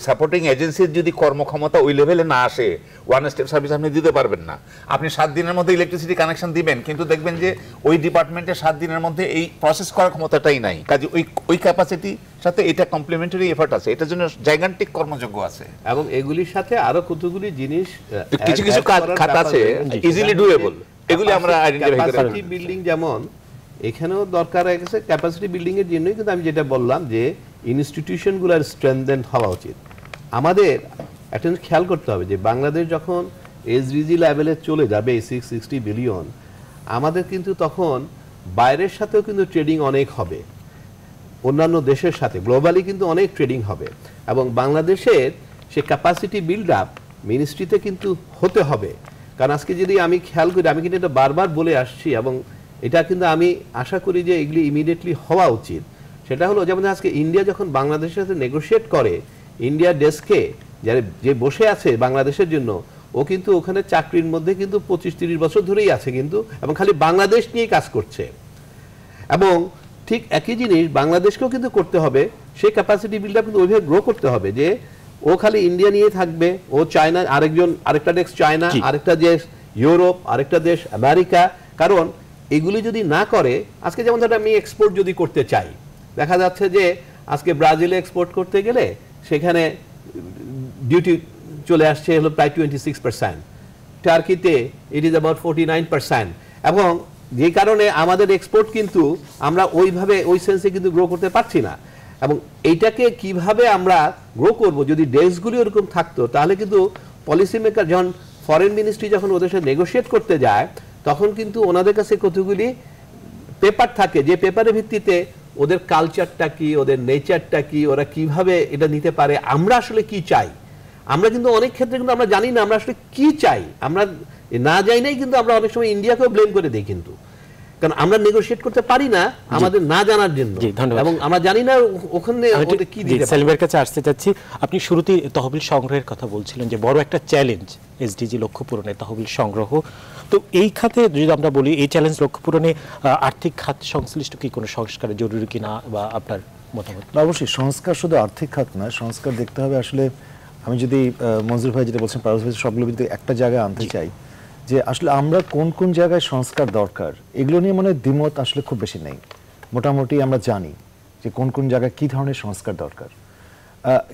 সাপোর্টিং এজেন্সির যদি কর্মক্ষমতা ওই লেভেলে না আসে ওয়ান স্টেপ সার্ভিস আপনি দিতে পারবেন না আপনি সাত দিনের মধ্যে ইলেকট্রিসিটি কানেকশন দিবেন কিন্তু দেখবেন যে ওই ডিপার্টমেন্টে সাত দিনের মধ্যে এই প্রসেস করার ক্ষমতাটাই নাই কাজে ওই ওই ক্যাপাসিটি সাথে এটা কমপ্লিমেন্টারি এফার্ট আছে এটার জন্য জাইগান্টিক কর্মযোগ্য আছে এবং এগুলির সাথে আরো কতগুলি জিনিস কিছু কিছু কাজ আছে ইজিলি ডুয়েবল এগুলি আমরা আইডেন্টিফাই করি বিল্ডিং যেমন এখানেও দরকার হয়ে গেছে ক্যাপাসিটি বিল্ডিংয়ের জন্যই কিন্তু আমি যেটা বললাম যে ইনস্টিটিউশনগুলোর স্ট্রেংথেন হওয়া উচিত আমাদের একটা খেয়াল করতে হবে যে বাংলাদেশ যখন এসডিজি লেভেলে চলে যাবে সিক্স সিক্সটি বিলিয়ন আমাদের কিন্তু তখন বাইরের সাথেও কিন্তু ট্রেডিং অনেক হবে অন্যান্য দেশের সাথে গ্লোবালি কিন্তু অনেক ট্রেডিং হবে এবং বাংলাদেশের সে ক্যাপাসিটি বিল্ড আপ মিনিস্ট্রিতে কিন্তু হতে হবে কারণ আজকে যদি আমি খেয়াল করি আমি কিন্তু এটা বারবার বলে আসছি এবং এটা কিন্তু আমি আশা করি যে এগুলি ইমিডিয়েটলি হওয়া উচিত সেটা হলো যেমন আজকে ইন্ডিয়া যখন বাংলাদেশের সাথে নেগোসিয়েট করে ইন্ডিয়া ডেস্কে যারা যে বসে আছে বাংলাদেশের জন্য ও কিন্তু ওখানে চাকরির মধ্যে কিন্তু পঁচিশ তিরিশ বছর ধরেই আছে কিন্তু এবং খালি বাংলাদেশ নিয়েই কাজ করছে এবং ঠিক একই জিনিস বাংলাদেশকেও কিন্তু করতে হবে সেই ক্যাপাসিটি বিলটা কিন্তু ওইভাবে গ্রো করতে হবে যে ও খালি ইন্ডিয়া নিয়ে থাকবে ও চায়না আরেকজন আরেকটা দেশ চায়না আরেকটা দেশ ইউরোপ আরেকটা দেশ আমেরিকা কারণ এগুলি যদি না করে আজকে যেমন ধরেন আমি এক্সপোর্ট যদি করতে চাই দেখা যাচ্ছে যে আজকে ব্রাজিলে এক্সপোর্ট করতে গেলে সেখানে ডিউটি চলে আসছে হলো প্রায় টোয়েন্টি সিক্স পার্সেন্ট টার্কিতে it is about forty nine percent এবং যে কারণে আমাদের এক্সপোর্ট কিন্তু আমরা ওইভাবে ওই সেন্সে কিন্তু গ্রো করতে পারছি না এবং এইটাকে কিভাবে আমরা গ্রো করব যদি ডেস্কগুলি ওরকম থাকতো তাহলে কিন্তু পলিসি মেকার যখন ফরেন মিনিস্ট্রি যখন ওদের সাথে নেগোশিয়েট করতে যায় তখন কিন্তু ওনাদের কাছে কতগুলি পেপার থাকে যে পেপারের ভিত্তিতে ওদের কালচারটা কি ওদের নেচারটা কি ওরা কিভাবে এটা নিতে পারে আমরা আসলে কি চাই আমরা কিন্তু অনেক ক্ষেত্রে কিন্তু আমরা জানি না আমরা আসলে কি চাই আমরা না যাই নাই কিন্তু আমরা অনেক সময় ইন্ডিয়াকেও ব্লেম করে দিই কিন্তু কারণ আমরা করতে পারি না আমাদের না জানার জন্য এবং আমরা জানি না ওখানে কি সেলিমের কাছে আসতে চাচ্ছি আপনি তহবিল সংগ্রহের কথা বলছিলেন যে বড় একটা চ্যালেঞ্জ এসডিজি লক্ষ্য পূরণে তহবিল সংগ্রহ তো এই খাতে যদি আমরা বলি এই চ্যালেঞ্জ লক্ষ্য পূরণে আর্থিক খাত সংশ্লিষ্ট কি কোনো সংস্কার জরুরি কিনা বা আপনার মতামত অবশ্যই সংস্কার শুধু আর্থিক খাত নয় সংস্কার দেখতে হবে আসলে আমি যদি মঞ্জুর ভাই যেটা বলছেন পারস ভাই সবগুলো যদি একটা জায়গায় আনতে চাই যে আসলে আমরা কোন কোন জায়গায় সংস্কার দরকার এগুলো নিয়ে মনে দ্বিমত আসলে খুব বেশি নেই মোটামুটি আমরা জানি যে কোন কোন জায়গায় কি ধরনের সংস্কার দরকার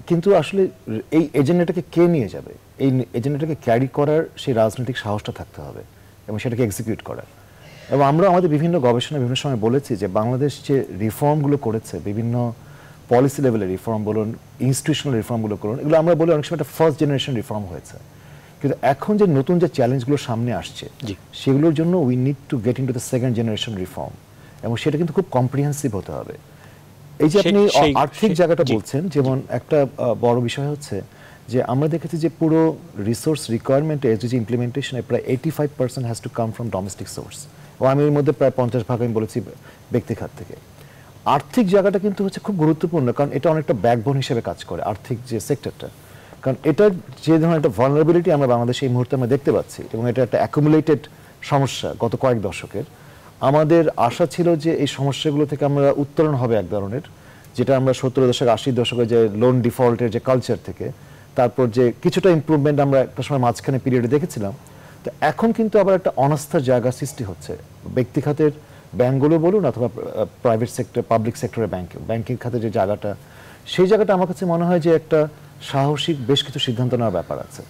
কিন্তু আসলে এই এজেন্ডাটাকে কে নিয়ে যাবে এই এজেন্ডাটাকে ক্যারি করার সেই রাজনৈতিক সাহসটা থাকতে হবে এবং সেটাকে এক্সিকিউট করার এবং আমরা আমাদের বিভিন্ন গবেষণা বিভিন্ন সময় বলেছি যে বাংলাদেশ যে রিফর্মগুলো করেছে বিভিন্ন পলিসি লেভেলের রিফর্ম বলুন ইনস্টিটিউশনাল রিফর্মগুলো করুন এগুলো আমরা বলি অনেক সময় একটা ফার্স্ট জেনারেশন রিফর্ম হয়েছে কিন্তু এখন যে নতুন যে চ্যালেঞ্জগুলো সামনে আসছে সেগুলোর জন্য we need to get into the second generation reform এবং সেটা কিন্তু খুব কম্প্রিহেন্সিভ হতে হবে এই যে আপনি আর্থিক জায়গাটা বলছেন যেমন একটা বড় বিষয় হচ্ছে যে আমরা দেখেছি যে পুরো রিসোর্স রিকোয়ারমেন্টে এসডিজি ইমপ্লিমেন্টেশন প্রায় eighty five percent has to come from domestic source ও আমি এর মধ্যে প্রায় পঞ্চাশ ভাগ আমি বলেছি ব্যক্তি খাত থেকে আর্থিক জায়গাটা কিন্তু হচ্ছে খুব গুরুত্বপূর্ণ কারণ এটা অনেকটা ব্যাকবোন হিসেবে কাজ করে আর্থিক যে সেক্টরটা কারণ এটা যে ধরনের একটা ভালনারেবিলিটি আমরা বাংলাদেশে এই মুহূর্তে আমরা দেখতে পাচ্ছি এবং এটা একটা অ্যাকুমুলেটেড সমস্যা গত কয়েক দশকের আমাদের আশা ছিল যে এই সমস্যাগুলো থেকে আমরা উত্তরণ হবে এক ধরনের যেটা আমরা সত্তর দশক আশির দশকে যে লোন ডিফল্টের যে কালচার থেকে তারপর যে কিছুটা ইম্প্রুভমেন্ট আমরা একটা সময় মাঝখানে পিরিয়ডে দেখেছিলাম তো এখন কিন্তু আবার একটা অনাস্থার জায়গা সৃষ্টি হচ্ছে ব্যক্তি খাতের ব্যাঙ্কগুলো বলুন অথবা প্রাইভেট সেক্টর পাবলিক সেক্টরের ব্যাঙ্ক ব্যাঙ্কিং খাতে যে জায়গাটা সেই জায়গাটা আমার কাছে মনে হয় যে একটা সাহসিক বেশ কিছু সিদ্ধান্ত নেওয়ার ব্যাপার আছে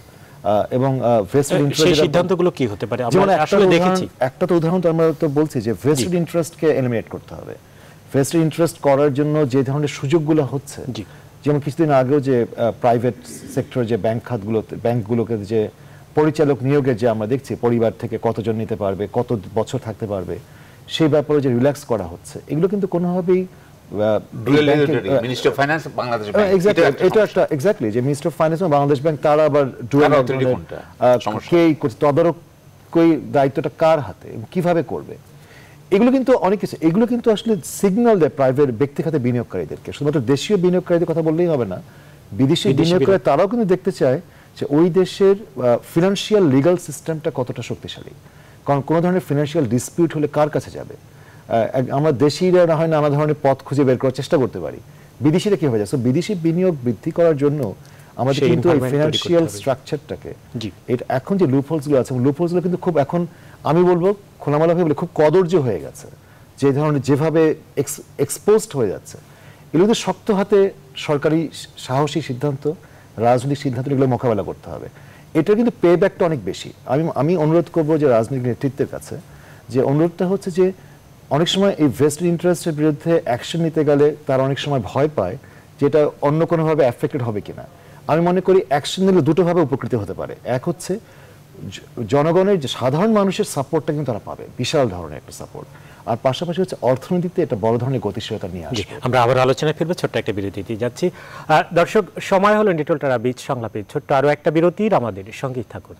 এবং ভেস্টেড ইন্টারেস্ট সিদ্ধান্তগুলো কি হতে পারে আমরা আসলে দেখেছি একটা তো উদাহরণ তো আমরা তো বলছি যে ভেস্টেড ইন্টারেস্টকে এলিমিনেট করতে হবে ভেস্টেড ইন্টারেস্ট করার জন্য যে ধরনের সুযোগগুলো হচ্ছে যেমন কিছুদিন আগেও যে প্রাইভেট সেক্টর যে ব্যাংক খাতগুলোতে ব্যাংকগুলোকে যে পরিচালক নিয়োগে যে আমরা দেখছি পরিবার থেকে কতজন নিতে পারবে কত বছর থাকতে পারবে সেই ব্যাপারে যে রিল্যাক্স করা হচ্ছে এগুলো কিন্তু কোনোভাবেই শুধুমাত্র দেশীয় বিনিয়োগকারীদের কথা বললেই হবে না বিদেশি বিনিয়োগকারী তারাও কিন্তু দেখতে চায় যে ওই দেশের ফিনান্সিয়াল লিগাল সিস্টেমটা কতটা শক্তিশালী কারণ কোন ধরনের ফিনান্সিয়াল ডিসপিউট হলে কার কাছে যাবে আমরা দেশিরা না হয় নানা ধরনের পথ খুঁজে বের করার চেষ্টা করতে পারি বিদেশিরা কি হয়ে যায় বিদেশি বিনিয়োগ বৃদ্ধি করার জন্য আমাদের কিন্তু এই ফিনান্সিয়াল স্ট্রাকচারটাকে এটা এখন যে গুলো আছে গুলো কিন্তু খুব এখন আমি বলবো খোলামেলাভাবে বলে খুব কদর্য হয়ে গেছে যে ধরনের যেভাবে এক্সপোজড হয়ে যাচ্ছে এগুলো তো শক্ত হাতে সরকারি সাহসী সিদ্ধান্ত রাজনৈতিক সিদ্ধান্ত এগুলো মোকাবেলা করতে হবে এটা কিন্তু পে ব্যাকটা অনেক বেশি আমি আমি অনুরোধ করব যে রাজনৈতিক নেতৃত্বের কাছে যে অনুরোধটা হচ্ছে যে অনেক সময় এই ভেস্টেড ইন্টারেস্টের বিরুদ্ধে অ্যাকশন নিতে গেলে তারা অনেক সময় ভয় পায় যেটা অন্য কোনোভাবে অ্যাফেক্টেড হবে কিনা আমি মনে করি অ্যাকশন নিলে দুটোভাবে উপকৃত হতে পারে এক হচ্ছে জনগণের যে সাধারণ মানুষের সাপোর্টটা কিন্তু তারা পাবে বিশাল ধরনের একটা সাপোর্ট আর পাশাপাশি হচ্ছে অর্থনীতিতে একটা বড় ধরনের গতিশীলতা নিয়ে আসবে আমরা আবার আলোচনায় ফিরবো ছোট্ট একটা বিরতি দিতে যাচ্ছি দর্শক সময় হলো নিটল টারা বীজ সংলাপে ছোট্ট আরও একটা বিরতির আমাদের সঙ্গেই থাকুন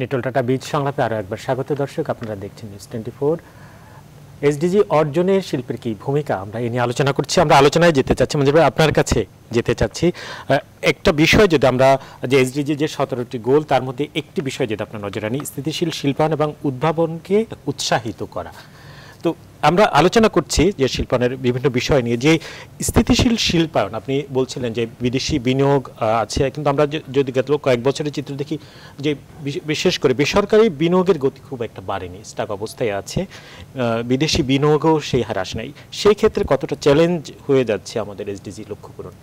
নিটল টাটা বীজ সংলাপে আরও একবার স্বাগত দর্শক আপনারা দেখছেন নিউজ টোয়েন্টি ফোর এসডিজি অর্জনের শিল্পের কি ভূমিকা আমরা এ নিয়ে আলোচনা করছি আমরা আলোচনায় যেতে চাচ্ছি মানে আপনার কাছে যেতে চাচ্ছি একটা বিষয় যদি আমরা যে এসডিজি যে সতেরোটি গোল তার মধ্যে একটি বিষয় যদি আপনার নজর আনি স্থিতিশীল শিল্পায়ন এবং উদ্ভাবনকে উৎসাহিত করা তো আমরা আলোচনা করছি যে শিল্পায়নের বিভিন্ন বিষয় নিয়ে যে স্থিতিশীল শিল্পায়ন আপনি বলছিলেন যে বিদেশি বিনিয়োগ আছে কিন্তু আমরা যদি গত কয়েক বছরের চিত্র দেখি যে বিশেষ করে বেসরকারি বিনিয়োগের গতি খুব একটা বাড়েনি স্টাক অবস্থায় আছে বিদেশি বিনিয়োগও সেই হার নেই নাই সেই ক্ষেত্রে কতটা চ্যালেঞ্জ হয়ে যাচ্ছে আমাদের এসডিজি লক্ষ্য পূরণ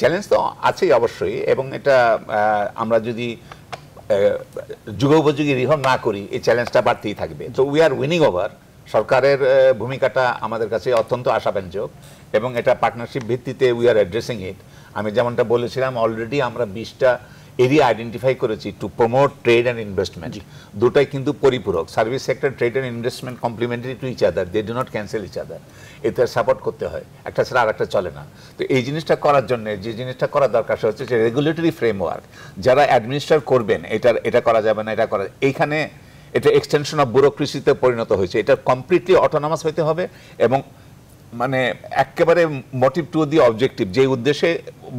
চ্যালেঞ্জ তো আছেই অবশ্যই এবং এটা আমরা যদি যুগোপযোগী রিহব না করি এই চ্যালেঞ্জটা বাড়তেই থাকবে তো উই আর উইনিং ওভার সরকারের ভূমিকাটা আমাদের কাছে অত্যন্ত আশাব্যঞ্জক এবং এটা পার্টনারশিপ ভিত্তিতে উই আর অ্যাড্রেসিং ইট আমি যেমনটা বলেছিলাম অলরেডি আমরা বিশটা এরিয়া আইডেন্টিফাই করেছি to promote trade and investment দুটাই কিন্তু পরিপূরক service sector trade and investment complementary to each other they do not cancel each other এতে সাপোর্ট করতে হয় একটা ছাড়া আর একটা চলে না তো এই জিনিসটা করার জন্য যে জিনিসটা করা দরকার সেটা হচ্ছে যে রেগুলেটরি ফ্রেমওয়ার্ক যারা অ্যাডমিনিস্টার করবেন এটার এটা করা যাবে না এটা করা এইখানে এটা এক্সটেনশন অফ ব্যুরোক্রেসিতে পরিণত হয়েছে এটা কমপ্লিটলি অটোনামাস হতে হবে এবং মানে একেবারে মোটিভ টু দি অবজেক্টিভ যে উদ্দেশ্যে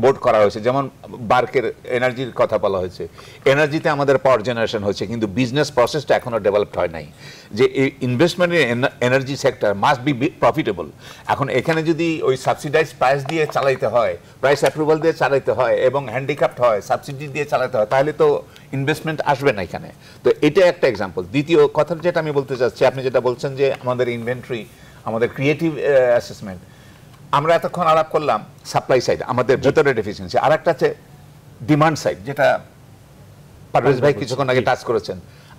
বোর্ড করা হয়েছে যেমন বার্কের এনার্জির কথা বলা হয়েছে এনার্জিতে আমাদের পাওয়ার জেনারেশন হয়েছে কিন্তু বিজনেস প্রসেসটা এখনও ডেভেলপড হয় নাই যে এই investment in energy sector must be profitable এখন এখানে যদি ওই সাবসিডাইজ প্রাইস দিয়ে চালাইতে হয় প্রাইস অ্যাপ্রুভাল দিয়ে চালাইতে হয় এবং হ্যান্ডিক্যাপ্ট হয় সাবসিডি দিয়ে চালাতে হয় তাহলে তো ইনভেস্টমেন্ট আসবে না এখানে তো এটা একটা এক্সাম্পল দ্বিতীয় কথা যেটা আমি বলতে চাচ্ছি আপনি যেটা বলছেন যে আমাদের ইনভেন্টরি আমাদের ক্রিয়েটিভ অ্যাসেসমেন্ট আমরা এতক্ষণ আলাপ করলাম সাপ্লাই সাইড আমাদের ভেতরে ডেফিসিয়েন্সি আর একটা আছে ডিমান্ড সাইড যেটা পারভেজ ভাই কিছুক্ষণ আগে টাচ করেছেন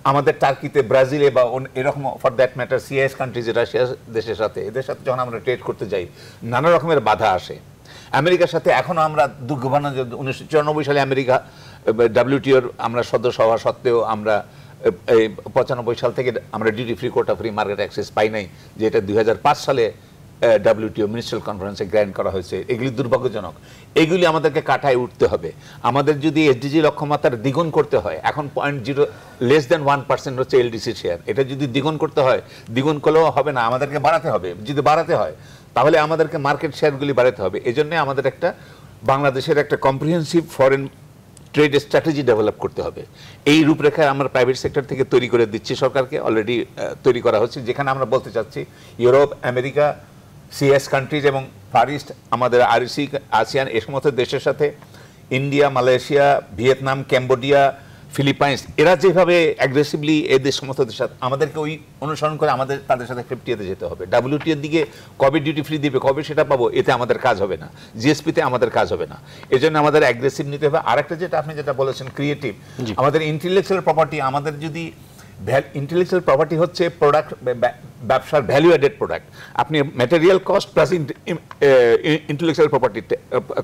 আমাদের টার্কিতে ব্রাজিলে বা এরকম for that matter CIS countries Russia দেশের সাথে এদের সাথে যখন আমরা ট্রেড করতে যাই নানা রকমের বাধা আসে আমেরিকার সাথে এখনও আমরা দুর্ঘটনা উনিশশো সালে আমেরিকা ডাব্লিউটিওর আমরা সদস্য হওয়া সত্ত্বেও আমরা এই পঁচানব্বই সাল থেকে আমরা duty free quota free market access পাই নাই যে এটা দুই সালে ডাব্লিউটিও মিনিস্ট্রাল কনফারেন্সে গ্র্যান্ড করা হয়েছে এগুলি দুর্ভাগ্যজনক এগুলি আমাদেরকে কাটায় উঠতে হবে আমাদের যদি এসডিজি লক্ষ্যমাত্রার দ্বিগুণ করতে হয় এখন point zero less than one percent হচ্ছে এলডিসি শেয়ার এটা যদি দ্বিগুণ করতে হয় দ্বিগুণ করলেও হবে না আমাদেরকে বাড়াতে হবে যদি বাড়াতে হয় তাহলে আমাদেরকে মার্কেট শেয়ারগুলি বাড়াতে হবে এজন্য আমাদের একটা বাংলাদেশের একটা comprehensive foreign trade strategy develop করতে হবে এই রূপরেখা আমরা প্রাইভেট সেক্টর থেকে তৈরি করে দিচ্ছি সরকারকে অলরেডি তৈরি করা হচ্ছে যেখানে আমরা বলতে চাচ্ছি ইউরোপ আমেরিকা সিএস কান্ট্রিজ এবং ফার ইস্ট আমাদের আরসি আসিয়ান এ সমস্ত দেশের সাথে India Malaysia Vietnam Cambodia Philippines এরা যেভাবে অ্যাগ্রেসিভলি এদের সমস্ত সাথে আমাদেরকে ওই অনুসরণ করে আমাদের তাদের সাথে ফিফটিতে যেতে হবে ডাব্লিউটির দিকে কবে ডিউটি ফ্রি দিবে কবে সেটা পাবো এতে আমাদের কাজ হবে না জিএসপিতে আমাদের কাজ হবে না এজন্য আমাদের অ্যাগ্রেসিভ নিতে হবে আরেকটা যেটা আপনি যেটা বলেছেন ক্রিয়েটিভ আমাদের ইন্টেলেকচুয়াল প্রপার্টি আমাদের যদি ইন্টেলেকচুয়াল প্রপার্টি হচ্ছে প্রোডাক্ট ব্যবসার ভ্যালু অ্যাডেড প্রোডাক্ট আপনি material cost plus intellectual property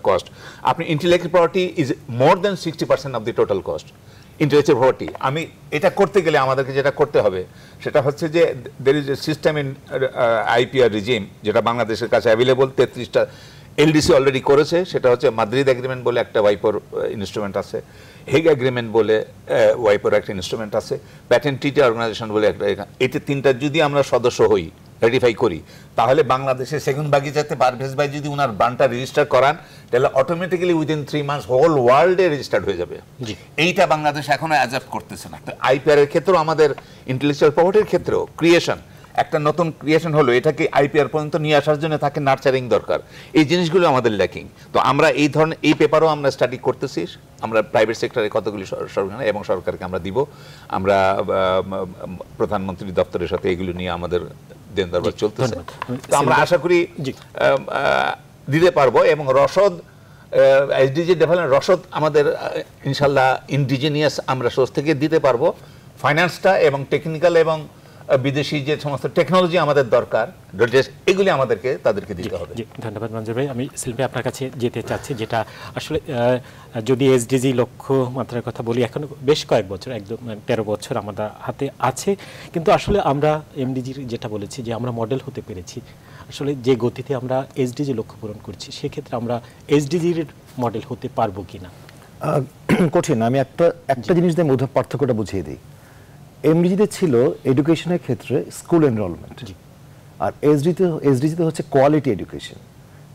cost আপনি intellectual property is more than sixty percent of the total cost ইন্টারেস্টের ভর্তি আমি এটা করতে গেলে আমাদেরকে যেটা করতে হবে সেটা হচ্ছে যে there is a system in IPR regime যেটা বাংলাদেশের কাছে অ্যাভেলেবল তেত্রিশটা এলডিসি অলরেডি করেছে সেটা হচ্ছে মাদ্রিদ অ্যাগ্রিমেন্ট বলে একটা ওয়াইপোর ইনস্ট্রুমেন্ট uh, আছে হেগ অ্যাগ্রিমেন্ট বলে ওয়াইপোর uh, একটা ইনস্ট্রুমেন্ট আছে প্যাটেন্ট টিটি অর্গানাইজেশন বলে একটা এতে তিনটা যদি আমরা সদস্য হই রেটিফাই করি তাহলে বাংলাদেশের সেগুন বাগিচাতে পারভেজ ভাই যদি ওনার বানটা রেজিস্টার করান তাহলে automatically within three months whole ওয়ার্ল্ডে রেজিস্টার্ড হয়ে যাবে এইটা বাংলাদেশ এখনো অ্যাজাপ্ট করতেছে না আইপিআর এর ক্ষেত্রেও আমাদের ইন্টেলেকচুয়াল প্রপার্টির ক্ষেত্রেও ক্রিয়েশন একটা নতুন ক্রিয়েশন হলো এটাকে আইপিআর পর্যন্ত নিয়ে আসার জন্য থাকে নার্চারিং দরকার এই জিনিসগুলো আমাদের ল্যাকিং তো আমরা এই ধরনের এই পেপারও আমরা স্টাডি করতেছি আমরা প্রাইভেট সেক্টরে কতগুলি সরকার এবং সরকারকে আমরা দিব আমরা প্রধানমন্ত্রী দপ্তরের সাথে এগুলো নিয়ে আমাদের দেন দরবার চলতেছে তো আমরা আশা করি দিতে পারবো এবং রসদ এসডিজি ডেভেলপমেন্ট রসদ আমাদের ইনশাল্লাহ ইন্ডিজিনিয়াস আমরা সোর্স থেকে দিতে পারবো ফাইন্যান্সটা এবং টেকনিক্যাল এবং বিদেশি যে সমস্ত টেকনোলজি আমাদের দরকার এগুলি আমাদেরকে তাদেরকে দিতে হবে ধন্যবাদ মঞ্জুর ভাই আমি শিল্পী আপনার কাছে যেতে চাচ্ছি যেটা আসলে যদি এসডিজি লক্ষ্য মাত্রার কথা বলি এখন বেশ কয়েক বছর একদম তেরো বছর আমাদের হাতে আছে কিন্তু আসলে আমরা এমডিজির যেটা বলেছি যে আমরা মডেল হতে পেরেছি আসলে যে গতিতে আমরা এসডিজি লক্ষ্য পূরণ করছি সেক্ষেত্রে আমরা এসডিজির মডেল হতে পারবো কিনা কঠিন আমি একটা একটা জিনিস দিয়ে মধ্যে পার্থক্যটা বুঝিয়ে দিই এমডিজিতে ছিল এডুকেশনের ক্ষেত্রে স্কুল এনরোলমেন্ট আর এসডিতে এসডিজিতে হচ্ছে কোয়ালিটি এডুকেশন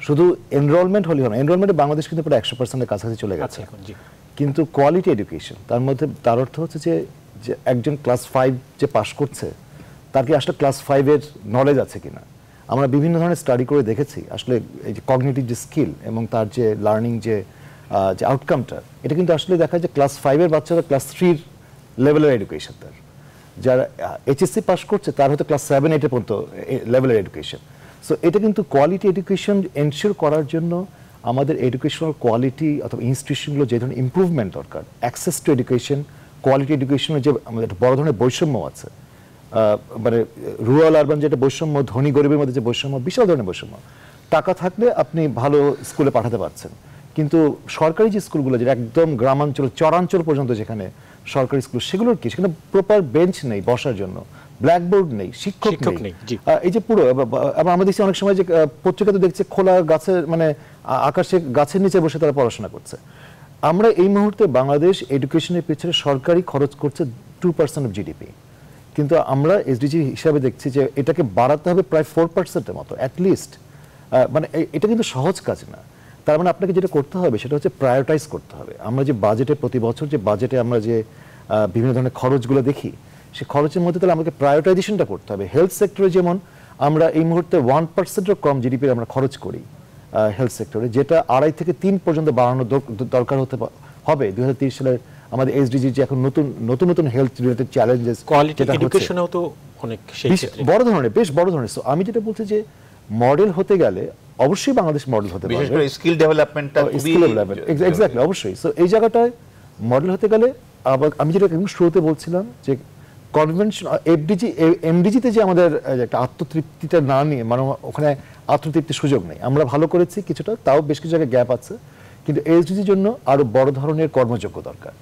শুধু এনরোলমেন্ট হলেই না এনরোলমেন্টে বাংলাদেশ কিন্তু প্রায় একশো পার্সেন্টের কাছাকাছি চলে গেছে আচ্ছা, কিন্তু কোয়ালিটি এডুকেশন তার মধ্যে তার অর্থ হচ্ছে যে একজন ক্লাস ফাইভ যে পাশ করছে তার কি আসলে ক্লাস ফাইভের নলেজ আছে কিনা আমরা বিভিন্ন ধরনের স্টাডি করে দেখেছি আসলে এই যে কগনেটিভ যে স্কিল এবং তার যে লার্নিং যে যে আউটকামটা এটা কিন্তু আসলে দেখা যায় ক্লাস ফাইভের বাচ্চারা ক্লাস থ্রির লেভেলের এডুকেশন তার যারা এইচএসসি পাশ করছে তার হয়তো ক্লাস সেভেন এইটে পর্যন্ত লেভেলের এডুকেশন সো এটা কিন্তু কোয়ালিটি এডুকেশন এনশিওর করার জন্য আমাদের এডুকেশনাল কোয়ালিটি অথবা ইনস্টিটিউশনগুলো যে ধরনের ইম্প্রুভমেন্ট দরকার অ্যাক্সেস টু এডুকেশন কোয়ালিটি এডুকেশনের যে আমাদের বড় ধরনের বৈষম্য আছে মানে রুরাল আরবান যেটা বৈষম্য ধনী গরিবের মধ্যে যে বৈষম্য বিশাল ধরনের বৈষম্য টাকা থাকলে আপনি ভালো স্কুলে পাঠাতে পারছেন কিন্তু সরকারি যে স্কুলগুলো যেটা একদম গ্রামাঞ্চল চরাঞ্চল পর্যন্ত যেখানে সরকারি স্কুল সেগুলোর কি সেখানে প্রপার বেঞ্চ নেই বসার জন্য ব্ল্যাকবোর্ড নেই শিক্ষক নেই এই যে পুরো আমরা দেখছি অনেক সময় যে পত্রিকাতে দেখছে খোলা গাছের মানে আকাশে গাছের নিচে বসে তারা পড়াশোনা করছে আমরা এই মুহূর্তে বাংলাদেশ এডুকেশনের পিছনে সরকারি খরচ করছে টু পার্সেন্ট অফ জিডিপি কিন্তু আমরা এসডিজি হিসাবে দেখছি যে এটাকে বাড়াতে হবে প্রায় ফোর পার্সেন্টের মতো অ্যাটলিস্ট মানে এটা কিন্তু সহজ কাজ না তার মানে আপনাকে যেটা করতে হবে সেটা হচ্ছে প্রায়োরিটাইজ করতে হবে আমরা যে বাজেটে প্রতি বছর যে বাজেটে আমরা যে বিভিন্ন ধরনের খরচগুলো দেখি সেই খরচের মধ্যে তাহলে আমাকে প্রায়োরিটাইজেশনটা করতে হবে হেলথ সেক্টরে যেমন আমরা এই মুহূর্তে ওয়ান পার্সেন্টের কম জিডিপি আমরা খরচ করি হেলথ সেক্টরে যেটা আড়াই থেকে তিন পর্যন্ত বাড়ানোর দরকার হতে হবে দু সালের আমাদের এসডিজি যে এখন নতুন নতুন নতুন হেলথ রিলেটেড চ্যালেঞ্জেস যেটা এডুকেশনেও তো অনেক বড় ধরনের বেশ বড় ধরনের আমি যেটা বলছি যে মডেল হতে গেলে অবশ্যই বাংলাদেশ মডেল হতে পারে স্কিল ডেভেলপমেন্টটা স্কিল ডেভেলপমেন্ট এক্স্যাক্টলি অবশ্যই সো এই জায়গাটায় মডেল হতে গেলে আবার আমি যেটা একদম শুরুতে বলছিলাম যে কনভেনশন এফডিজি এমডিজিতে যে আমাদের একটা আত্মতৃপ্তিটা না নিয়ে মানে ওখানে আত্মতৃপ্তির সুযোগ নেই আমরা ভালো করেছি কিছুটা তাও বেশ কিছু জায়গায় গ্যাপ আছে কিন্তু এসডিজির জন্য আরো বড় ধরনের কর্মযোগ্য দরকার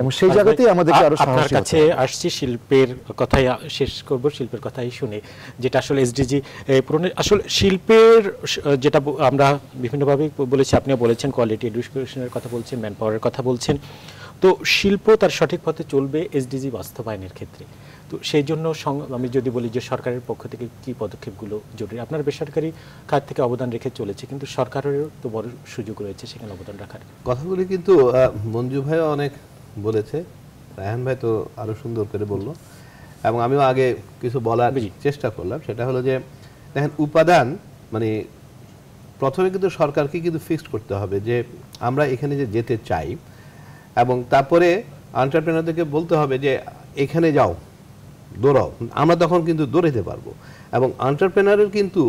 এবং সেই জায়গাতেই আমাদেরকে আরো আপনার কাছে আসছি শিল্পের কথাই শেষ করব শিল্পের কথাই শুনে যেটা আসলে এসডিজি পুরনো আসলে শিল্পের যেটা আমরা বিভিন্নভাবে বলেছি আপনিও বলেছেন কোয়ালিটি এডুকেশনের কথা বলছেন ম্যান পাওয়ারের কথা বলছেন তো শিল্প তার সঠিক পথে চলবে এসডিজি বাস্তবায়নের ক্ষেত্রে তো সেই জন্য আমি যদি বলি যে সরকারের পক্ষ থেকে কি পদক্ষেপগুলো জরুরি আপনার বেসরকারি খাত থেকে অবদান রেখে চলেছে কিন্তু সরকারেরও তো বড় সুযোগ রয়েছে সেখানে অবদান রাখার কথাগুলি কিন্তু মঞ্জু ভাইও অনেক বলেছে রায়হান ভাই তো আরও সুন্দর করে বলল এবং আমিও আগে কিছু বলার চেষ্টা করলাম সেটা হলো যে দেখেন উপাদান মানে প্রথমে কিন্তু সরকারকে কিন্তু ফিক্সড করতে হবে যে আমরা এখানে যে যেতে চাই এবং তারপরে আন্টারপ্রেনারদেরকে বলতে হবে যে এখানে যাও দৌড়াও আমরা তখন কিন্তু দৌড়াইতে পারবো এবং আন্টারপ্রেনারের কিন্তু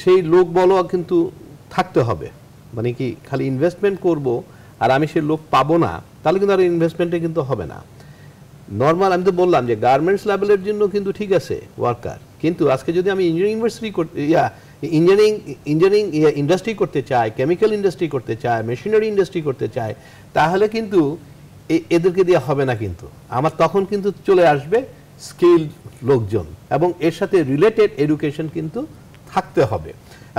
সেই লোক বলো কিন্তু থাকতে হবে মানে কি খালি ইনভেস্টমেন্ট করব আর আমি সেই লোক পাবো না তাহলে কিন্তু আর ইনভেস্টমেন্টে কিন্তু হবে না নর্মাল আমি তো বললাম যে গার্মেন্টস লেভেলের জন্য কিন্তু ঠিক আছে ওয়ার্কার কিন্তু আজকে যদি আমি ইঞ্জিনিয়ারিং ইউনিভার্সিটি করতে yeah engineering engineering yeah industry করতে চাই কেমিক্যাল ইন্ডাস্ট্রি করতে চায় মেশিনারি ইন্ডাস্ট্রি করতে চায় তাহলে কিন্তু এদেরকে দেওয়া হবে না কিন্তু আমার তখন কিন্তু চলে আসবে স্কিল লোকজন এবং এর সাথে রিলেটেড এডুকেশন কিন্তু থাকতে হবে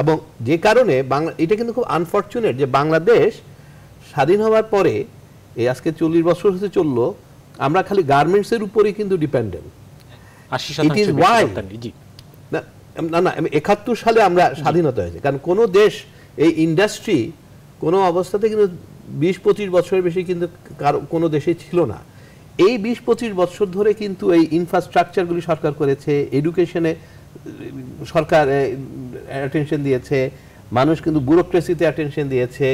এবং যে কারণে বাংলা এটা কিন্তু খুব আনফর্চুনেট যে বাংলাদেশ স্বাধীন হওয়ার পরে এই আজকে চল্লিশ বছর হতে চলল আমরা খালি গার্মেন্টসের উপরে কিন্তু ডিপেন্ডেন্ট ইট ইজ ওয়াই না না একাত্তর সালে আমরা স্বাধীনতা হয়েছে কারণ কোনো দেশ এই ইন্ডাস্ট্রি কোনো অবস্থাতে কিন্তু বিশ পঁচিশ বছরের বেশি কিন্তু কারো কোনো দেশে ছিল না এই বিশ পঁচিশ বছর ধরে কিন্তু এই ইনফ্রাস্ট্রাকচারগুলি সরকার করেছে এডুকেশনে সরকার অ্যাটেনশন দিয়েছে মানুষ কিন্তু ব্যুরোক্রেসিতে অ্যাটেনশন দিয়েছে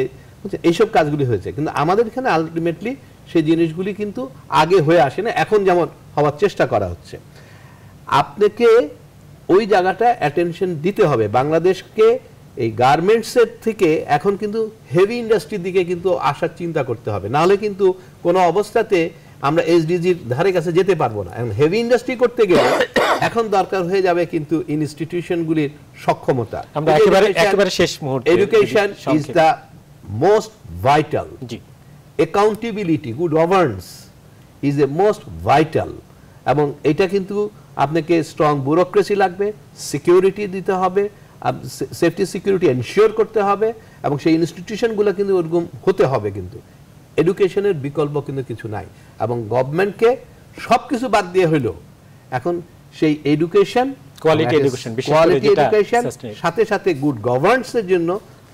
এইসব কাজগুলি হয়েছে কিন্তু আমাদের এখানে আলটিমেটলি সেই জিনিসগুলি কিন্তু আগে হয়ে আসে না এখন যেমন হওয়ার চেষ্টা করা হচ্ছে আপনাকে ওই জায়গাটা অ্যাটেনশন দিতে হবে বাংলাদেশকে এই গার্মেন্টসের থেকে এখন কিন্তু হেভি ইন্ডাস্ট্রির দিকে কিন্তু আসার চিন্তা করতে হবে নাহলে কিন্তু কোনো অবস্থাতে আমরা এসডিজির ধারে কাছে যেতে পারবো না এখন হেভি ইন্ডাস্ট্রি করতে গেলে এখন দরকার হয়ে যাবে কিন্তু ইনস্টিটিউশনগুলির সক্ষমতা আমরা একেবারে একেবারে শেষ মুহূর্তে education is the most vital accountability good governance is a most vital এবং এটা কিন্তু আপনাকে স্ট্রং ব্যুরোক্রেসি লাগবে সিকিউরিটি দিতে হবে সেফটি সিকিউরিটি এনশিওর করতে হবে এবং সেই ইনস্টিটিউশনগুলো কিন্তু ওরকম হতে হবে কিন্তু এডুকেশনের বিকল্প কিন্তু কিছু নাই এবং গভর্নমেন্টকে সব কিছু বাদ দিয়ে হইল এখন সেই এডুকেশন মানে কোয়ালিটি এডুকেশন সাথে সাথে গুড গভর্নেন্সের জন্য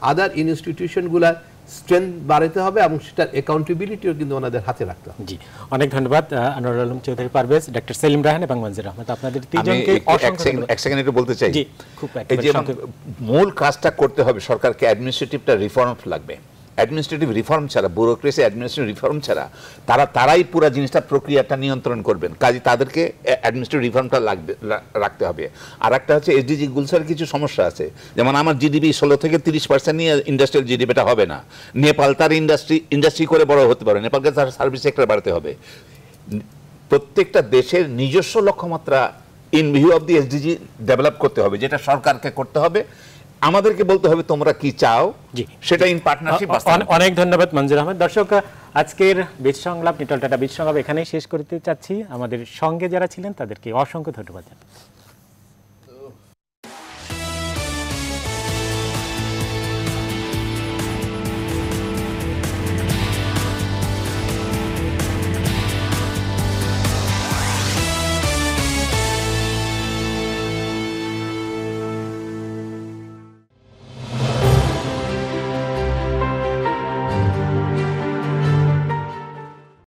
আদার ইনস্টিটিউশনগুলার স্ট্রেংথ বাড়াতে হবে এবং সেটার অ্যাকাউন্টেবিলিটিও কিন্তু ওনাদের হাতে রাখতে হবে জি অনেক ধন্যবাদ আনোয়ার আলম চৌধুরী পারভেজ ডক্টর সেলিম রাহান এবং মনজির আহমেদ আপনাদের তিনজনকে এক সেকেন্ড একটু বলতে চাই জি এই যে মূল কাজটা করতে হবে সরকারকে অ্যাডমিনিস্ট্রেটিভটা রিফর্ম লাগবে অ্যাডমিনিস্ট্রেটিভ রিফর্ম ছাড়া ব্যুরোক্রেসি অ্যাডমিনিস্ট্রেটিভ রিফর্ম ছাড়া তারা তারাই পুরো জিনিসটা প্রক্রিয়াটা নিয়ন্ত্রণ করবেন কাজে তাদেরকে অ্যাডমিনিস্ট্রেটিভ রিফর্মটা লাগবে রাখতে হবে আর একটা হচ্ছে এসডিজি গুলসার কিছু সমস্যা আছে যেমন আমার জিডিপি ষোলো থেকে তিরিশ পার্সেন্ট নিয়ে ইন্ডাস্ট্রিয়াল জিডিপিটা হবে না নেপাল তার ইন্ডাস্ট্রি ইন্ডাস্ট্রি করে বড় হতে পারে নেপালকে তার সার্ভিস সেক্টর বাড়তে হবে প্রত্যেকটা দেশের নিজস্ব লক্ষ্যমাত্রা in view of the SDG develop করতে হবে যেটা সরকারকে করতে হবে আমাদেরকে বলতে হবে তোমরা কি চাও সেটা ইন পার্টনারশিপ অনেক ধন্যবাদ মঞ্জুর আহমেদ দর্শক আজকের বীজ সংলাপ নিটল টাটা বীজ সংলাপ এখানেই শেষ করতে চাচ্ছি আমাদের সঙ্গে যারা ছিলেন তাদেরকে অসংখ্য ধন্যবাদ